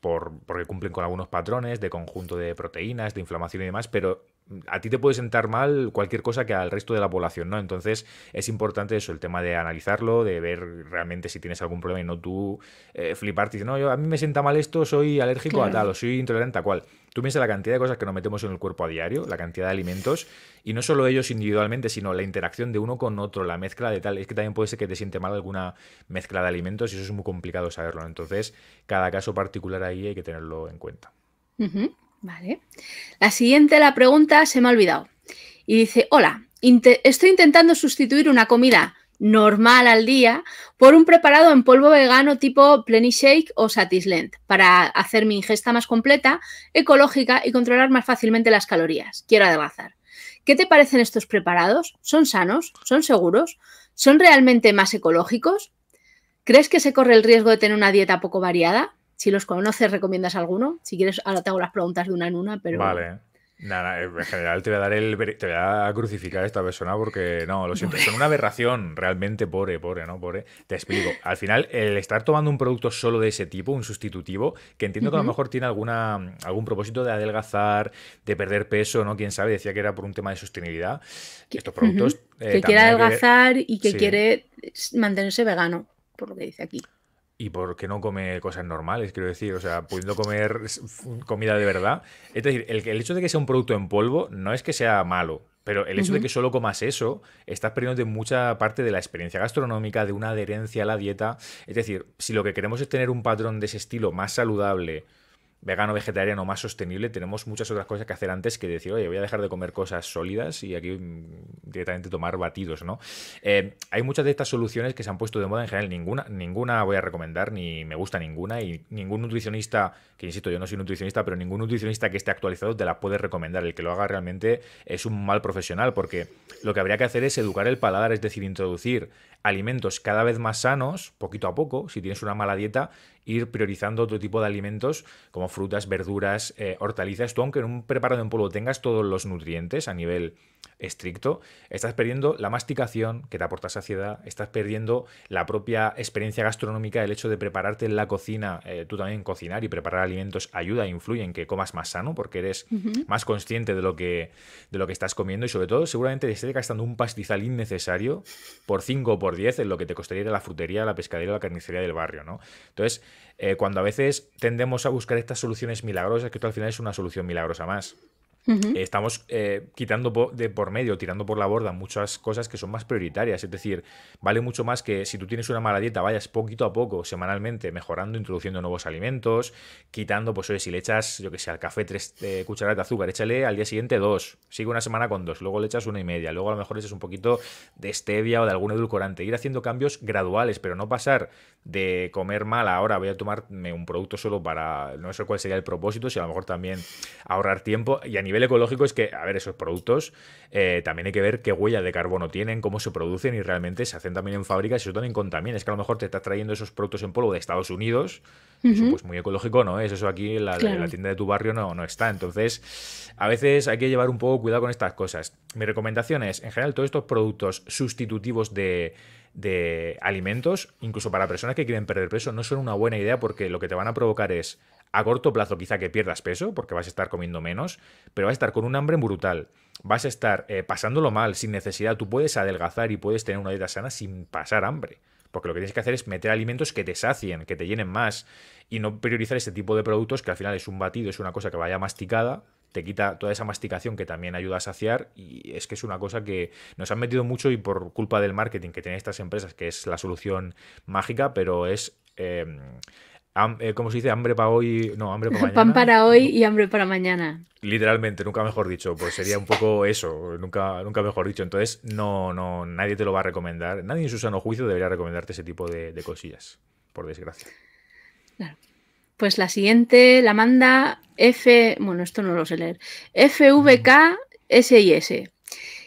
porque cumplen con algunos patrones de conjunto de proteínas, de inflamación y demás, pero a ti te puede sentar mal cualquier cosa que al resto de la población, ¿no? Entonces es importante eso, el tema de analizarlo, de ver realmente si tienes algún problema y no tú eh, fliparte y decir, no, yo, a mí me sienta mal esto, soy alérgico a tal o soy intolerante a cual. Tú piensas la cantidad de cosas que nos metemos en el cuerpo a diario, la cantidad de alimentos, y no solo ellos individualmente, sino la interacción de uno con otro, la mezcla de tal. Es que también puede ser que te siente mal alguna mezcla de alimentos y eso es muy complicado saberlo. Entonces, cada caso particular ahí hay que tenerlo en cuenta. Vale. La siguiente, la pregunta, se me ha olvidado. Y dice, hola, estoy intentando sustituir una comida normal al día por un preparado en polvo vegano tipo Shake o Satislent para hacer mi ingesta más completa, ecológica y controlar más fácilmente las calorías. Quiero adelgazar. ¿Qué te parecen estos preparados? ¿Son sanos? ¿Son seguros? ¿Son realmente más ecológicos? ¿Crees que se corre el riesgo de tener una dieta poco variada? Si los conoces, ¿recomiendas alguno? Si quieres, ahora te hago las preguntas de una en una, pero... Vale. Nada, eh, en general te voy a dar el te a crucificar a esta persona porque no, lo siento, son una aberración realmente pobre, pobre, ¿no? Pobre. Te explico. Al final, el estar tomando un producto solo de ese tipo, un sustitutivo, que entiendo que a lo mejor tiene alguna, algún propósito de adelgazar, de perder peso, ¿no? Quién sabe, decía que era por un tema de sostenibilidad. Estos productos. Eh, que quiere adelgazar y que quiere mantenerse vegano, por lo que dice aquí y porque no come cosas normales, quiero decir, o sea, pudiendo comer comida de verdad. Es decir, el, el hecho de que sea un producto en polvo no es que sea malo, pero el hecho de que solo comas eso, estás perdiendo mucha parte de la experiencia gastronómica, de una adherencia a la dieta. Es decir, si lo que queremos es tener un patrón de ese estilo más saludable, vegano, vegetariano más sostenible, tenemos muchas otras cosas que hacer antes que decir, oye, voy a dejar de comer cosas sólidas y aquí mm, directamente tomar batidos, ¿no? Eh, hay muchas de estas soluciones que se han puesto de moda en general, ninguna, ninguna voy a recomendar, ni me gusta ninguna, y ningún nutricionista, que insisto, yo no soy nutricionista, pero ningún nutricionista que esté actualizado te la puede recomendar. El que lo haga realmente es un mal profesional, porque lo que habría que hacer es educar el paladar, es decir, introducir alimentos cada vez más sanos, poquito a poco, si tienes una mala dieta, ir priorizando otro tipo de alimentos como frutas, verduras, eh, hortalizas. Tú, aunque en un preparado en polvo tengas todos los nutrientes a nivel estricto, estás perdiendo la masticación que te aporta saciedad, estás perdiendo la propia experiencia gastronómica, el hecho de prepararte en la cocina, eh, tú también cocinar y preparar alimentos ayuda e influye en que comas más sano porque eres más consciente de lo, que, de lo que estás comiendo y sobre todo seguramente te estés gastando un pastizal innecesario por 5 o por 10 en lo que te costaría la frutería, la pescadería, la carnicería del barrio, ¿no? Entonces, eh, cuando a veces tendemos a buscar estas soluciones milagrosas, que esto al final es una solución milagrosa más. Estamos eh, quitando de por medio, tirando por la borda muchas cosas que son más prioritarias. Es decir, vale mucho más que si tú tienes una mala dieta, vayas poquito a poco, semanalmente, mejorando, introduciendo nuevos alimentos, quitando, pues oye, si le echas, yo que sé, al café tres eh, cucharadas de azúcar, échale al día siguiente dos, sigue una semana con dos, luego le echas una y media, luego a lo mejor le echas un poquito de stevia o de algún edulcorante. Ir haciendo cambios graduales, pero no pasar de comer mal ahora voy a tomarme un producto solo para, no sé cuál sería el propósito, si a lo mejor también ahorrar tiempo y a nivel nivel ecológico es que, a ver, esos productos eh, también hay que ver qué huella de carbono tienen, cómo se producen y realmente se hacen también en fábricas y eso también contamina. Es que a lo mejor te estás trayendo esos productos en polvo de Estados Unidos, eso pues muy ecológico no es, eso aquí en la, tienda de tu barrio no, no está. Entonces, a veces hay que llevar un poco cuidado con estas cosas. Mi recomendación es, en general, todos estos productos sustitutivos de de alimentos, incluso para personas que quieren perder peso, no son una buena idea porque lo que te van a provocar es a corto plazo quizá que pierdas peso, porque vas a estar comiendo menos, pero vas a estar con un hambre brutal, vas a estar eh, pasándolo mal, sin necesidad, tú puedes adelgazar y puedes tener una dieta sana sin pasar hambre. Porque lo que tienes que hacer es meter alimentos que te sacien, que te llenen más, y no priorizar ese tipo de productos que al final es un batido, es una cosa que vaya masticada, te quita toda esa masticación que también ayuda a saciar, y es que es una cosa que nos han metido mucho y por culpa del marketing que tienen estas empresas, que es la solución mágica, pero es... Eh, eh, ¿cómo se dice? Hambre para hoy, no, hambre para mañana. Pan para hoy y hambre para mañana. Literalmente, nunca mejor dicho, pues sería un poco eso, nunca, nunca mejor dicho. Entonces, no, no, nadie te lo va a recomendar, nadie en su sano juicio debería recomendarte ese tipo de, cosillas, por desgracia. Claro. Pues la siguiente la manda F, bueno, esto no lo sé leer, FVK S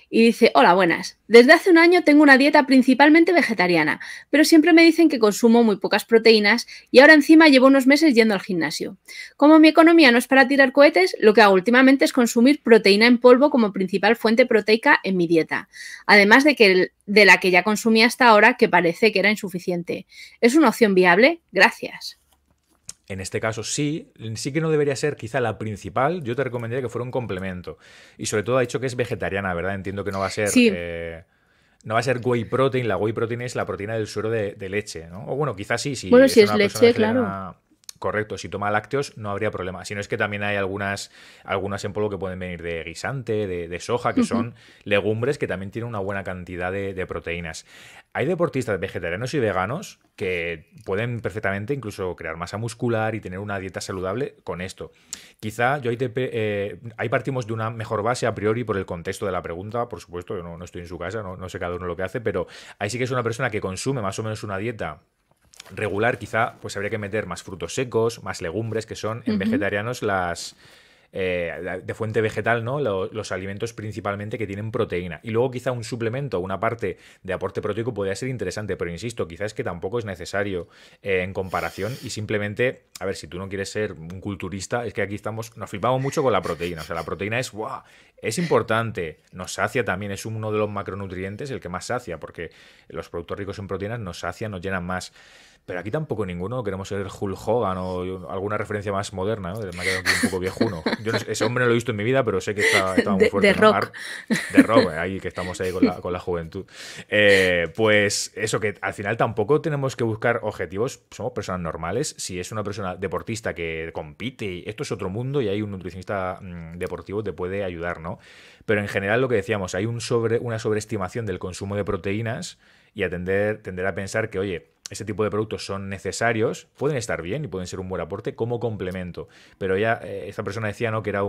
y dice, hola, buenas. Desde hace un año tengo una dieta principalmente vegetariana, pero siempre me dicen que consumo muy pocas proteínas y ahora encima llevo unos meses yendo al gimnasio. Como mi economía no es para tirar cohetes, lo que hago últimamente es consumir proteína en polvo como principal fuente proteica en mi dieta, además de, que, de la que ya consumí hasta ahora que parece que era insuficiente. ¿Es una opción viable? Gracias. En este caso sí, sí que no debería ser quizá la principal, yo te recomendaría que fuera un complemento. Y sobre todo ha dicho que es vegetariana, ¿verdad? Entiendo que no va a ser... Eh, no va a ser whey protein, la whey protein es la proteína del suero de, leche, ¿no? O bueno, quizás sí, si bueno, si es leche, claro. Correcto, si toma lácteos no habría problema. Si no es que también hay algunas, algunas en polvo que pueden venir de guisante, de, soja, que son legumbres que también tienen una buena cantidad de, proteínas. Hay deportistas vegetarianos y veganos que pueden perfectamente incluso crear masa muscular y tener una dieta saludable con esto. Quizá yo ahí, eh, partimos de una mejor base a priori por el contexto de la pregunta, por supuesto, yo no, estoy en su casa, no, sé cada uno lo que hace, pero ahí sí que es una persona que consume más o menos una dieta regular, quizá pues habría que meter más frutos secos, más legumbres, que son en vegetarianos las eh, de fuente vegetal, ¿no? Los, alimentos principalmente que tienen proteína. Y luego quizá un suplemento, una parte de aporte proteico podría ser interesante, pero insisto, quizás es que tampoco es necesario eh, en comparación y simplemente, a ver, si tú no quieres ser un culturista, es que aquí estamos, nos flipamos mucho con la proteína. O sea, la proteína es, Es importante, nos sacia también, es uno de los macronutrientes el que más sacia, porque los productos ricos en proteínas nos sacian, nos llenan más. Pero aquí tampoco ninguno queremos ser Hulk Hogan o alguna referencia más moderna, ¿no? Me ha quedado un poco viejuno. ese hombre no lo he visto en mi vida, pero sé que está, muy fuerte. De, rock. De rock, ahí que estamos ahí con la, juventud. Eh, pues eso, que al final tampoco tenemos que buscar objetivos. Somos personas normales. Si es una persona deportista que compite, esto es otro mundo y hay un nutricionista mm, deportivo te puede ayudar, ¿no? Pero en general lo que decíamos, hay un sobre, una sobreestimación del consumo de proteínas y atender, tender a pensar que, oye, ese tipo de productos son necesarios, pueden estar bien y pueden ser un buen aporte como complemento. Pero ya eh, esta persona decía ¿no? que era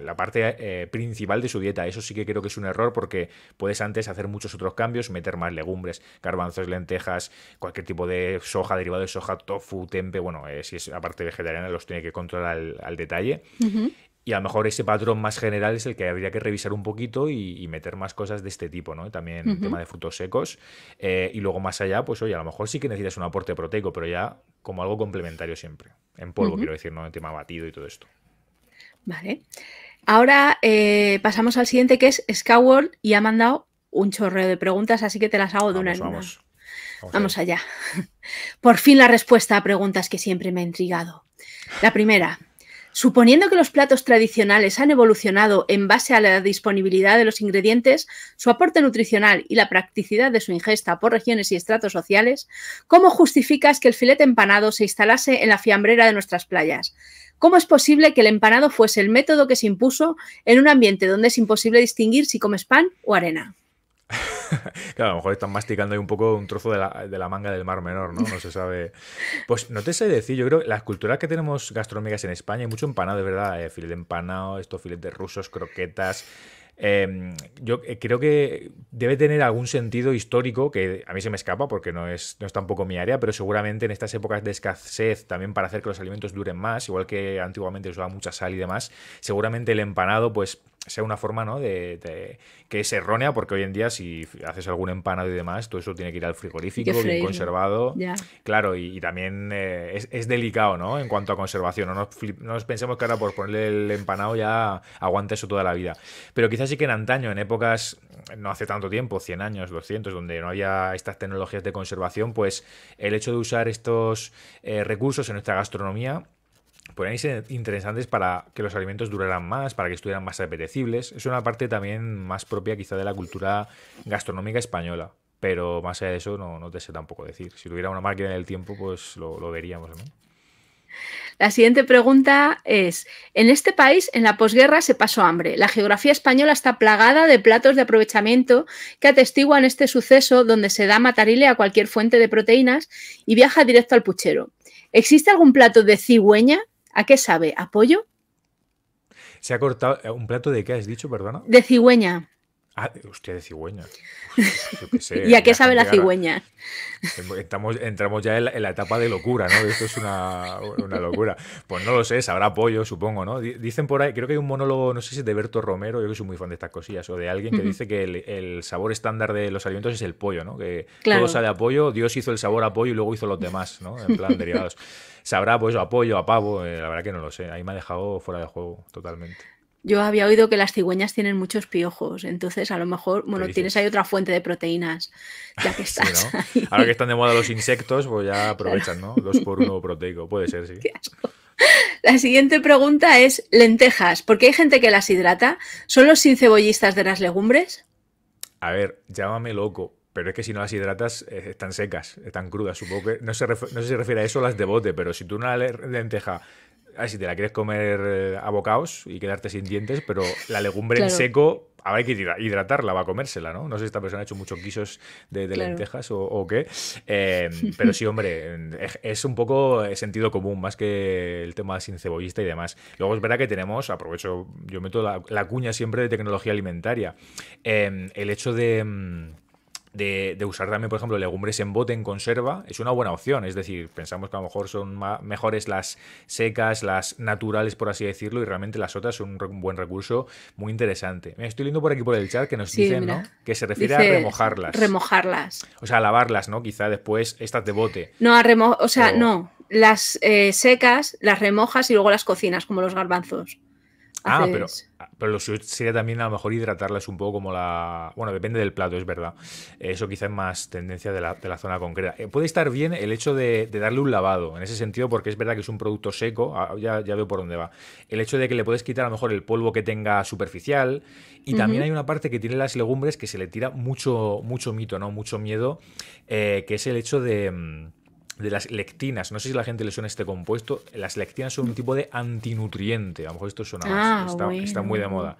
la parte eh, principal de su dieta. Eso sí que creo que es un error porque puedes antes hacer muchos otros cambios, meter más legumbres, garbanzos, lentejas, cualquier tipo de soja, derivado de soja, tofu, tempe. Bueno, eh, si es aparte vegetariana, los tiene que controlar al, detalle. Y a lo mejor ese patrón más general es el que habría que revisar un poquito y, meter más cosas de este tipo, ¿no? También el tema de frutos secos. Eh, y luego más allá, pues oye, a lo mejor sí que necesitas un aporte proteico, pero ya como algo complementario siempre. En polvo, quiero decir, ¿no? En tema batido y todo esto. Vale. Ahora eh, pasamos al siguiente que es Skyward y ha mandado un chorreo de preguntas, así que te las hago de una en una. vamos allá. Por fin la respuesta a preguntas que siempre me ha intrigado. La primera. Suponiendo que los platos tradicionales han evolucionado en base a la disponibilidad de los ingredientes, su aporte nutricional y la practicidad de su ingesta por regiones y estratos sociales, ¿cómo justificas que el filete empanado se instalase en la fiambrera de nuestras playas? ¿Cómo es posible que el empanado fuese el método que se impuso en un ambiente donde es imposible distinguir si comes pan o arena? claro, a lo mejor están masticando ahí un poco un trozo de la, manga del Mar Menor, ¿no? No se sabe. Pues no te sé decir, yo creo que las culturas que tenemos gastronómicas en España, hay mucho empanado, de verdad, filet eh, filete empanado, estos filetes rusos, croquetas. Em, yo eh, creo que debe tener algún sentido histórico que a mí se me escapa porque no es, no es tampoco mi área, pero seguramente en estas épocas de escasez, también para hacer que los alimentos duren más, igual que antiguamente usaba mucha sal y demás, seguramente el empanado, pues sea una forma ¿no? De, que es errónea, porque hoy en día si haces algún empanado y demás, todo eso tiene que ir al frigorífico, bien conservado. Claro, y, también eh, es, delicado, ¿no? En cuanto a conservación. No nos, no pensemos que ahora por ponerle el empanado ya aguante eso toda la vida. Pero quizás sí que en antaño, en épocas, no hace tanto tiempo, 100 años, 200, donde no había estas tecnologías de conservación, pues el hecho de usar estos eh, recursos en nuestra gastronomía ser interesantes para que los alimentos duraran más, para que estuvieran más apetecibles. Es una parte también más propia quizá de la cultura gastronómica española. Pero más allá de eso no, no te sé tampoco decir. Si tuviera una máquina del tiempo, pues lo, lo veríamos, La siguiente pregunta es, en este país, en la posguerra, se pasó hambre. La geografía española está plagada de platos de aprovechamiento que atestiguan este suceso donde se da matarile a cualquier fuente de proteínas y viaja directo al puchero. ¿Existe algún plato de cigüeña ¿A qué sabe? apoyo Se ha cortado eh, un plato de qué has dicho, perdona. De cigüeña. Ah, hostia, de cigüeña. yo qué sé, ¿Y a qué sabe la cigüeña? Em, entramos ya en la, etapa de locura, ¿no? Esto es una, locura. Pues no lo sé, sabrá pollo, supongo, ¿no? Dicen por ahí, creo que hay un monólogo, no sé si es de Berto Romero, yo que soy muy fan de estas cosillas, o de alguien que dice que el, sabor estándar de los alimentos es el pollo, ¿no? Que todo sale a pollo, Dios hizo el sabor a pollo y luego hizo los demás, ¿no? En plan derivados. Sabrá, pues, a pollo, a pavo, eh, la verdad que no lo sé. Ahí me ha dejado fuera de juego totalmente. Yo había oído que las cigüeñas tienen muchos piojos, entonces a lo mejor, bueno, tienes ahí otra fuente de proteínas, ya que estás. Ahora que están de moda los insectos, pues ya aprovechan, ¿no? Dos por uno proteico, puede ser, sí. La siguiente pregunta es lentejas, porque hay gente que las hidrata. ¿Son los cebollistas de las legumbres? A ver, llámame loco, pero es que si no las hidratas, eh, están secas, están crudas. Supongo que no, se sé si refiere a eso las de bote, pero si tú una lenteja ver, si te la quieres comer eh, a bocaos y quedarte sin dientes, pero la legumbre en seco hay que hidratarla, va a comérsela, ¿no? No sé si esta persona ha hecho muchos guisos de, lentejas o, qué. Em, pero sí, hombre, es un poco sentido común, más que el tema sin cebollista y demás. Luego es verdad que tenemos, aprovecho, yo meto la, cuña siempre de tecnología alimentaria. Em, el hecho de mm, de, usar también, por ejemplo, legumbres en bote, en conserva, es una buena opción. Es decir, pensamos que a lo mejor son mejores las secas, las naturales, por así decirlo, y realmente las otras son un, buen recurso muy interesante. Me estoy leyendo por aquí por el chat que nos dicen ¿no? que se refiere a remojarlas. Remojarlas. O sea, a lavarlas, ¿no? Quizá después estas de bote. No, a remo o sea, no. Las eh, secas, las remojas y luego las cocinas, como los garbanzos. Ah, pero pero lo suyo sería también a lo mejor hidratarlas un poco como la... Bueno, depende del plato, es verdad. Eso quizá es más tendencia de la, de la zona concreta. Eh, puede estar bien el hecho de, darle un lavado, en ese sentido, porque es verdad que es un producto seco, ah, ya, ya, veo por dónde va. El hecho de que le puedes quitar a lo mejor el polvo que tenga superficial. Y también hay una parte que tiene las legumbres que se le tira mucho, mucho mito, ¿no? Mucho miedo, eh, que es el hecho de mm, de las lectinas. No sé si a la gente le suena este compuesto. Las lectinas son un tipo de antinutriente. A lo mejor esto suena más. Ah, está, muy de moda.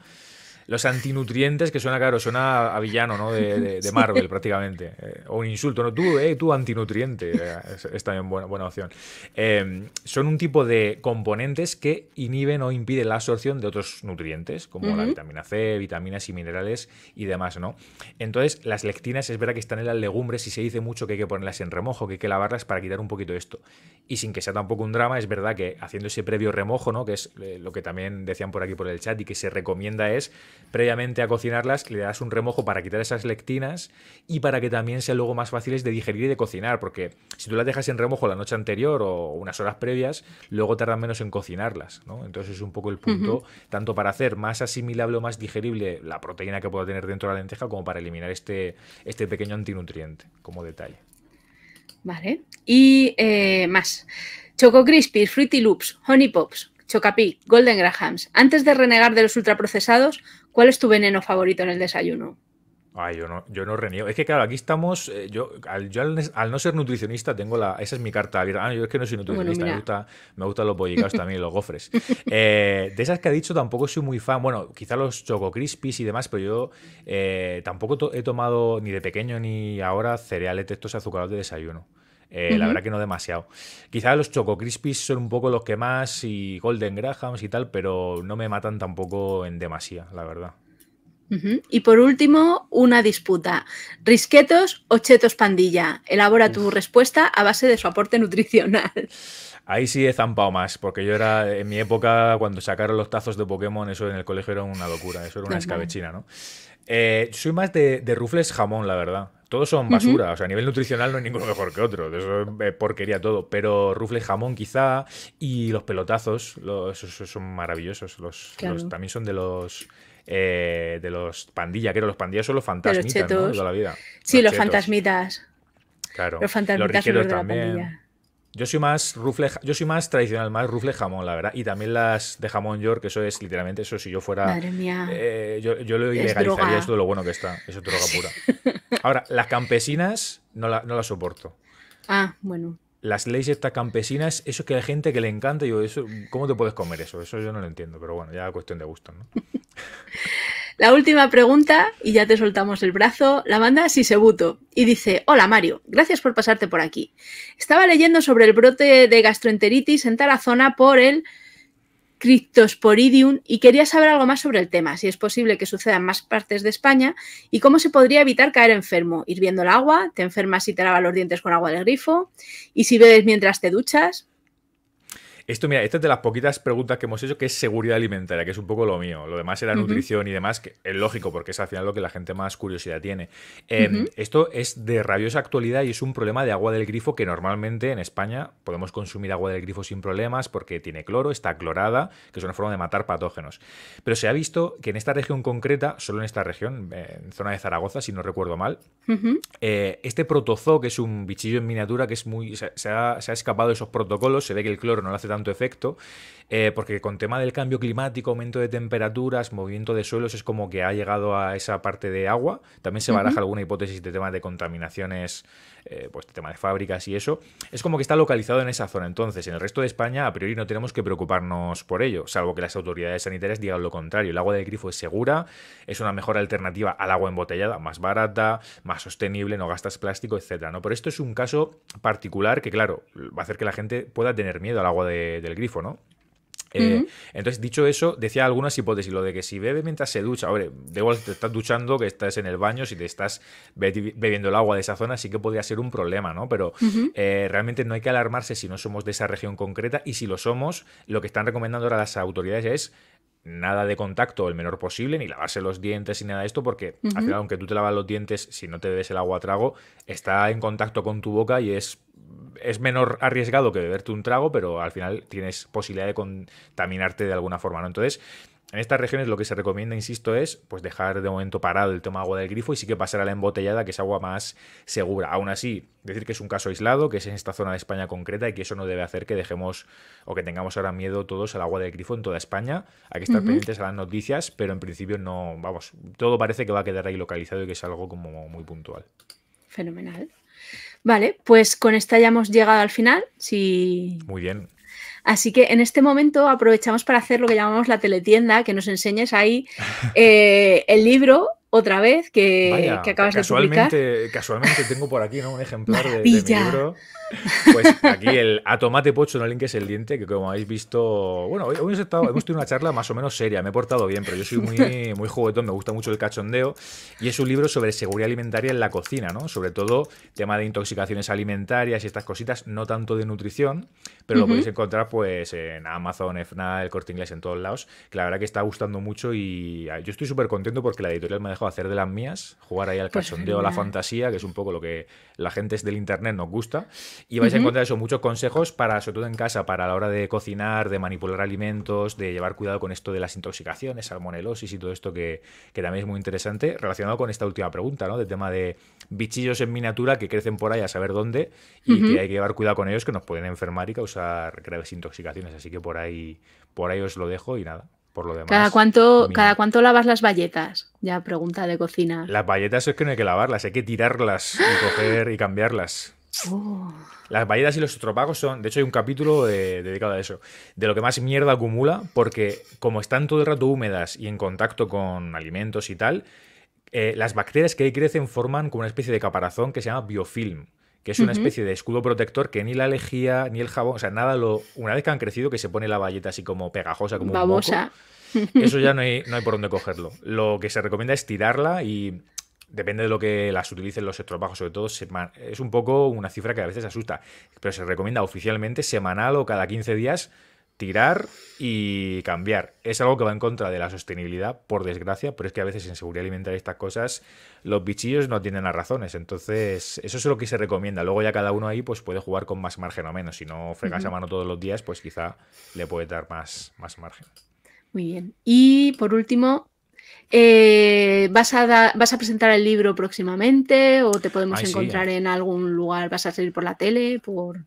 Los antinutrientes, que suena claro, suena a villano, ¿no? De, Marvel, prácticamente. Eh, o un insulto, ¿no? Tú, eh, tú antinutriente. Eh, es, también buena, opción. Eh, son un tipo de componentes que inhiben o impiden la absorción de otros nutrientes, como la vitamina C, vitaminas y minerales y demás, ¿no? Entonces, las lectinas es verdad que están en las legumbres y se dice mucho que hay que ponerlas en remojo, que hay que lavarlas para quitar un poquito esto. Y sin que sea tampoco un drama, es verdad que haciendo ese previo remojo, ¿no? Que es lo que también decían por aquí por el chat y que se recomienda es previamente a cocinarlas, le das un remojo para quitar esas lectinas y para que también sean luego más fáciles de digerir y de cocinar, porque si tú las dejas en remojo la noche anterior o unas horas previas, luego tardan menos en cocinarlas, ¿no? Entonces es un poco el punto, tanto para hacer más asimilable o más digerible la proteína que pueda tener dentro de la lenteja, como para eliminar este, este pequeño antinutriente, como detalle. Vale. Y eh, más. Choco Crispy, Fruity Loops, Honey Pops, Chocapic, Golden Grahams, antes de renegar de los ultraprocesados, ¿cuál es tu veneno favorito en el desayuno? Ay, yo no, yo no reniego. Es que claro, aquí estamos. Eh, yo, al, no ser nutricionista tengo la. Esa es mi carta abierta. Ah, yo es que no soy nutricionista, me, gustan los bollicaos también, los gofres. Eh, de esas que ha dicho, tampoco soy muy fan. Bueno, quizá los choco crispies y demás, pero yo eh, tampoco he tomado ni de pequeño ni ahora cereales textos azucarados de desayuno. Eh, la verdad que no demasiado. Quizás los Choco Crispies son un poco los que más y Golden Grahams y tal, pero no me matan tampoco en demasía, la verdad. Y por último, una disputa. ¿Risquetos o chetos pandilla? Elabora tu respuesta a base de su aporte nutricional. Ahí sí he zampado más, porque yo era, en mi época, cuando sacaron los tazos de Pokémon, eso en el colegio era una locura, eso era una escabechina, ¿no? Eh, soy más de rufles jamón, la verdad. Todos son basura, o sea, a nivel nutricional no hay ninguno mejor que otro, eso es eh, porquería todo, pero rufle jamón quizá y los pelotazos, esos son maravillosos, los, también son de los eh, de los pandilla, creo, los pandillas son los fantasmitas, toda la vida. Sí, los, fantasmitas. Claro. Los fantasmitas también. Yo soy más rufle, yo soy más tradicional, más rufle jamón, la verdad. Y también las de jamón york, eso es literalmente eso. Si yo fuera, Madre mía. Eh, yo, yo, lo ilegalizaría. Esto de lo bueno que está. Eso es droga pura. Ahora, las campesinas no, no las soporto. Ah, bueno. Las leyes estas campesinas, eso que hay gente que le encanta. Yo, eso, ¿cómo te puedes comer eso? Eso yo no lo entiendo, pero bueno, ya es cuestión de gusto, ¿no? La última pregunta, y ya te soltamos el brazo, la manda Sisebuto y dice, hola Mario, gracias por pasarte por aquí. Estaba leyendo sobre el brote de gastroenteritis en Tarazona por el Cryptosporidium y quería saber algo más sobre el tema, si es posible que suceda en más partes de España y cómo se podría evitar caer enfermo. Hirviendo el agua, te enfermas si te lavas los dientes con agua del grifo y si bebes mientras te duchas. Esto, mira, esta es de las poquitas preguntas que hemos hecho que es seguridad alimentaria, que es un poco lo mío. Lo demás era nutrición y demás, que es lógico, porque es al final lo que la gente más curiosidad tiene. Em, esto es de rabiosa actualidad y es un problema de agua del grifo que normalmente en España podemos consumir agua del grifo sin problemas porque tiene cloro, está clorada, que es una forma de matar patógenos. Pero se ha visto que en esta región concreta, solo en esta región, en zona de Zaragoza, si no recuerdo mal, eh, este protozoo, que es un bichillo en miniatura, que es muy. Se, ha, se ha escapado de esos protocolos, se ve que el cloro no lo hace tan tanto efecto, eh, porque con tema del cambio climático, aumento de temperaturas, movimiento de suelos, es como que ha llegado a esa parte de agua. También se baraja alguna hipótesis de tema de contaminaciones, eh, pues de tema de fábricas y eso. Es como que está localizado en esa zona. Entonces, en el resto de España, a priori no tenemos que preocuparnos por ello, salvo que las autoridades sanitarias digan lo contrario. El agua del grifo es segura, es una mejor alternativa al agua embotellada, más barata, más sostenible, no gastas plástico, etcétera. ¿no? Pero esto es un caso particular que, claro, va a hacer que la gente pueda tener miedo al agua de del grifo, ¿no? Eh, entonces, dicho eso, decía algunas hipótesis, lo de que si bebe mientras se ducha, hombre, de igual te estás duchando, que estás en el baño, si te estás bebiendo el agua de esa zona, sí que podría ser un problema, ¿no? Pero eh, realmente no hay que alarmarse si no somos de esa región concreta y si lo somos, lo que están recomendando ahora las autoridades es nada de contacto el menor posible, ni lavarse los dientes, ni nada de esto, porque al final, aunque tú te lavas los dientes, si no te bebes el agua a trago, está en contacto con tu boca y es, es menor arriesgado que beberte un trago, pero al final tienes posibilidad de contaminarte de alguna forma, ¿no? Entonces, en estas regiones lo que se recomienda, insisto, es pues dejar de momento parado el tema agua del grifo y sí que pasar a la embotellada, que es agua más segura. Aún así, decir que es un caso aislado, que es en esta zona de España concreta y que eso no debe hacer que dejemos o que tengamos ahora miedo todos al agua del grifo en toda España. Hay que estar pendientes a las noticias, pero en principio no, vamos, todo parece que va a quedar ahí localizado y que es algo como muy puntual. Fenomenal. Vale, pues con esta ya hemos llegado al final. Muy bien. Así que en este momento aprovechamos para hacer lo que llamamos la teletienda, que nos enseñes ahí eh, el libro otra vez que, acabas de publicar. Casualmente tengo por aquí un ejemplar de, mi libro. Pues aquí el A Tomate Pocho no es el diente, que como habéis visto, bueno, hoy, hemos, estado, hemos tenido una charla más o menos seria, me he portado bien, pero yo soy muy, muy juguetón, me gusta mucho el cachondeo y es un libro sobre seguridad alimentaria en la cocina, ¿no? Sobre todo tema de intoxicaciones alimentarias y estas cositas, no tanto de nutrición, pero lo podéis encontrar pues en Amazon, FNA, el Corte Inglés, en todos lados, que la verdad que está gustando mucho y yo estoy súper contento porque la editorial me ha dejado hacer de las mías, jugar ahí al pues cachondeo, a la fantasía, que es un poco lo que la gente del internet nos gusta. Y vais a encontrar eso, muchos consejos para, sobre todo en casa, para la hora de cocinar, de manipular alimentos, de llevar cuidado con esto de las intoxicaciones, salmonelosis y todo esto que, también es muy interesante, relacionado con esta última pregunta, ¿no? Del tema de bichillos en miniatura que crecen por ahí a saber dónde y que hay que llevar cuidado con ellos que nos pueden enfermar y causar graves intoxicaciones. Así que por ahí, por ahí os lo dejo y nada, ¿Cada cuánto, ¿Cada cuánto lavas las bayetas? Ya pregunta de cocina. Las bayetas es que no hay que lavarlas, hay que tirarlas y coger y cambiarlas. Oh. Las bayetas y los estropagos son, de hecho hay un capítulo dedicado a eso, de lo que más mierda acumula, porque como están todo el rato húmedas y en contacto con alimentos y tal, eh, las bacterias que ahí crecen forman como una especie de caparazón que se llama biofilm que es una especie de escudo protector que ni la lejía, ni el jabón, o sea, nada lo. Una vez que han crecido, que se pone la valleta así como pegajosa, como un Eso ya no hay, no hay por dónde cogerlo. Lo que se recomienda es tirarla y depende de lo que las utilicen los estropajos, sobre todo es un poco una cifra que a veces asusta, pero se recomienda oficialmente semanal o cada 15 días tirar y cambiar. Es algo que va en contra de la sostenibilidad, por desgracia, pero es que a veces en seguridad alimentaria estas cosas los bichillos no tienen las razones. Entonces, eso es lo que se recomienda. Luego ya cada uno ahí pues puede jugar con más margen o menos. Si no fregas a mano todos los días, pues quizá le puede dar más, más margen. Muy bien. Y por último, eh, ¿vas, a ¿Vas a presentar el libro próximamente o te podemos encontrar eh. en algún lugar? ¿Vas a salir por la tele? Por...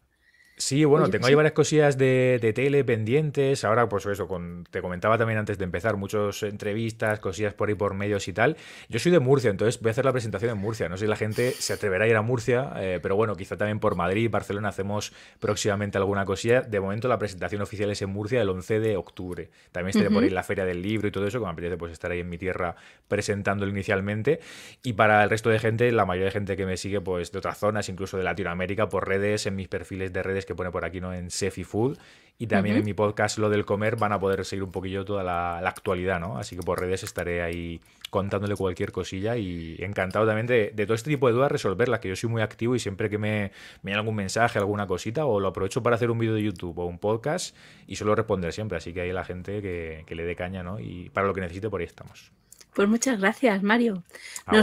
Sí, bueno, tengo ahí varias cosillas de, tele pendientes. Ahora, pues eso, con, te comentaba también antes de empezar, muchas entrevistas, cosillas por ahí por medios y tal. Yo soy de Murcia, entonces voy a hacer la presentación en Murcia. No sé si la gente se atreverá a ir a Murcia, eh, pero bueno, quizá también por Madrid, Barcelona hacemos próximamente alguna cosilla. De momento, la presentación oficial es en Murcia el 11 de octubre. También estaré por ahí en la Feria del Libro y todo eso, que me apetece pues, estar ahí en mi tierra presentándolo inicialmente. Y para el resto de gente, la mayoría de gente que me sigue, pues de otras zonas, incluso de Latinoamérica, por redes, en mis perfiles de redes que pone por aquí, ¿no? En Sefi Food. Y también en mi podcast Lo del Comer van a poder seguir un poquillo toda la, actualidad, ¿no? Así que por redes estaré ahí contándole cualquier cosilla y encantado también de, todo este tipo de dudas resolverlas, que yo soy muy activo y siempre que me, me algún mensaje, alguna cosita, o lo aprovecho para hacer un vídeo de YouTube o un podcast y suelo responder siempre. Así que hay la gente que, le dé caña, ¿no? Y para lo que necesite, por ahí estamos. Pues muchas gracias, Mario. A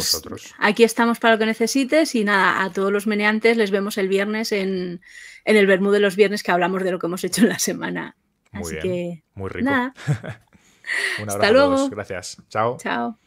Aquí estamos para lo que necesites y nada, a todos los meneantes les vemos el viernes en en el Bermú de los viernes que hablamos de lo que hemos hecho en la semana. Así que, muy rico. Nada. Un abrazo. Hasta luego. Gracias. Chao. Chao.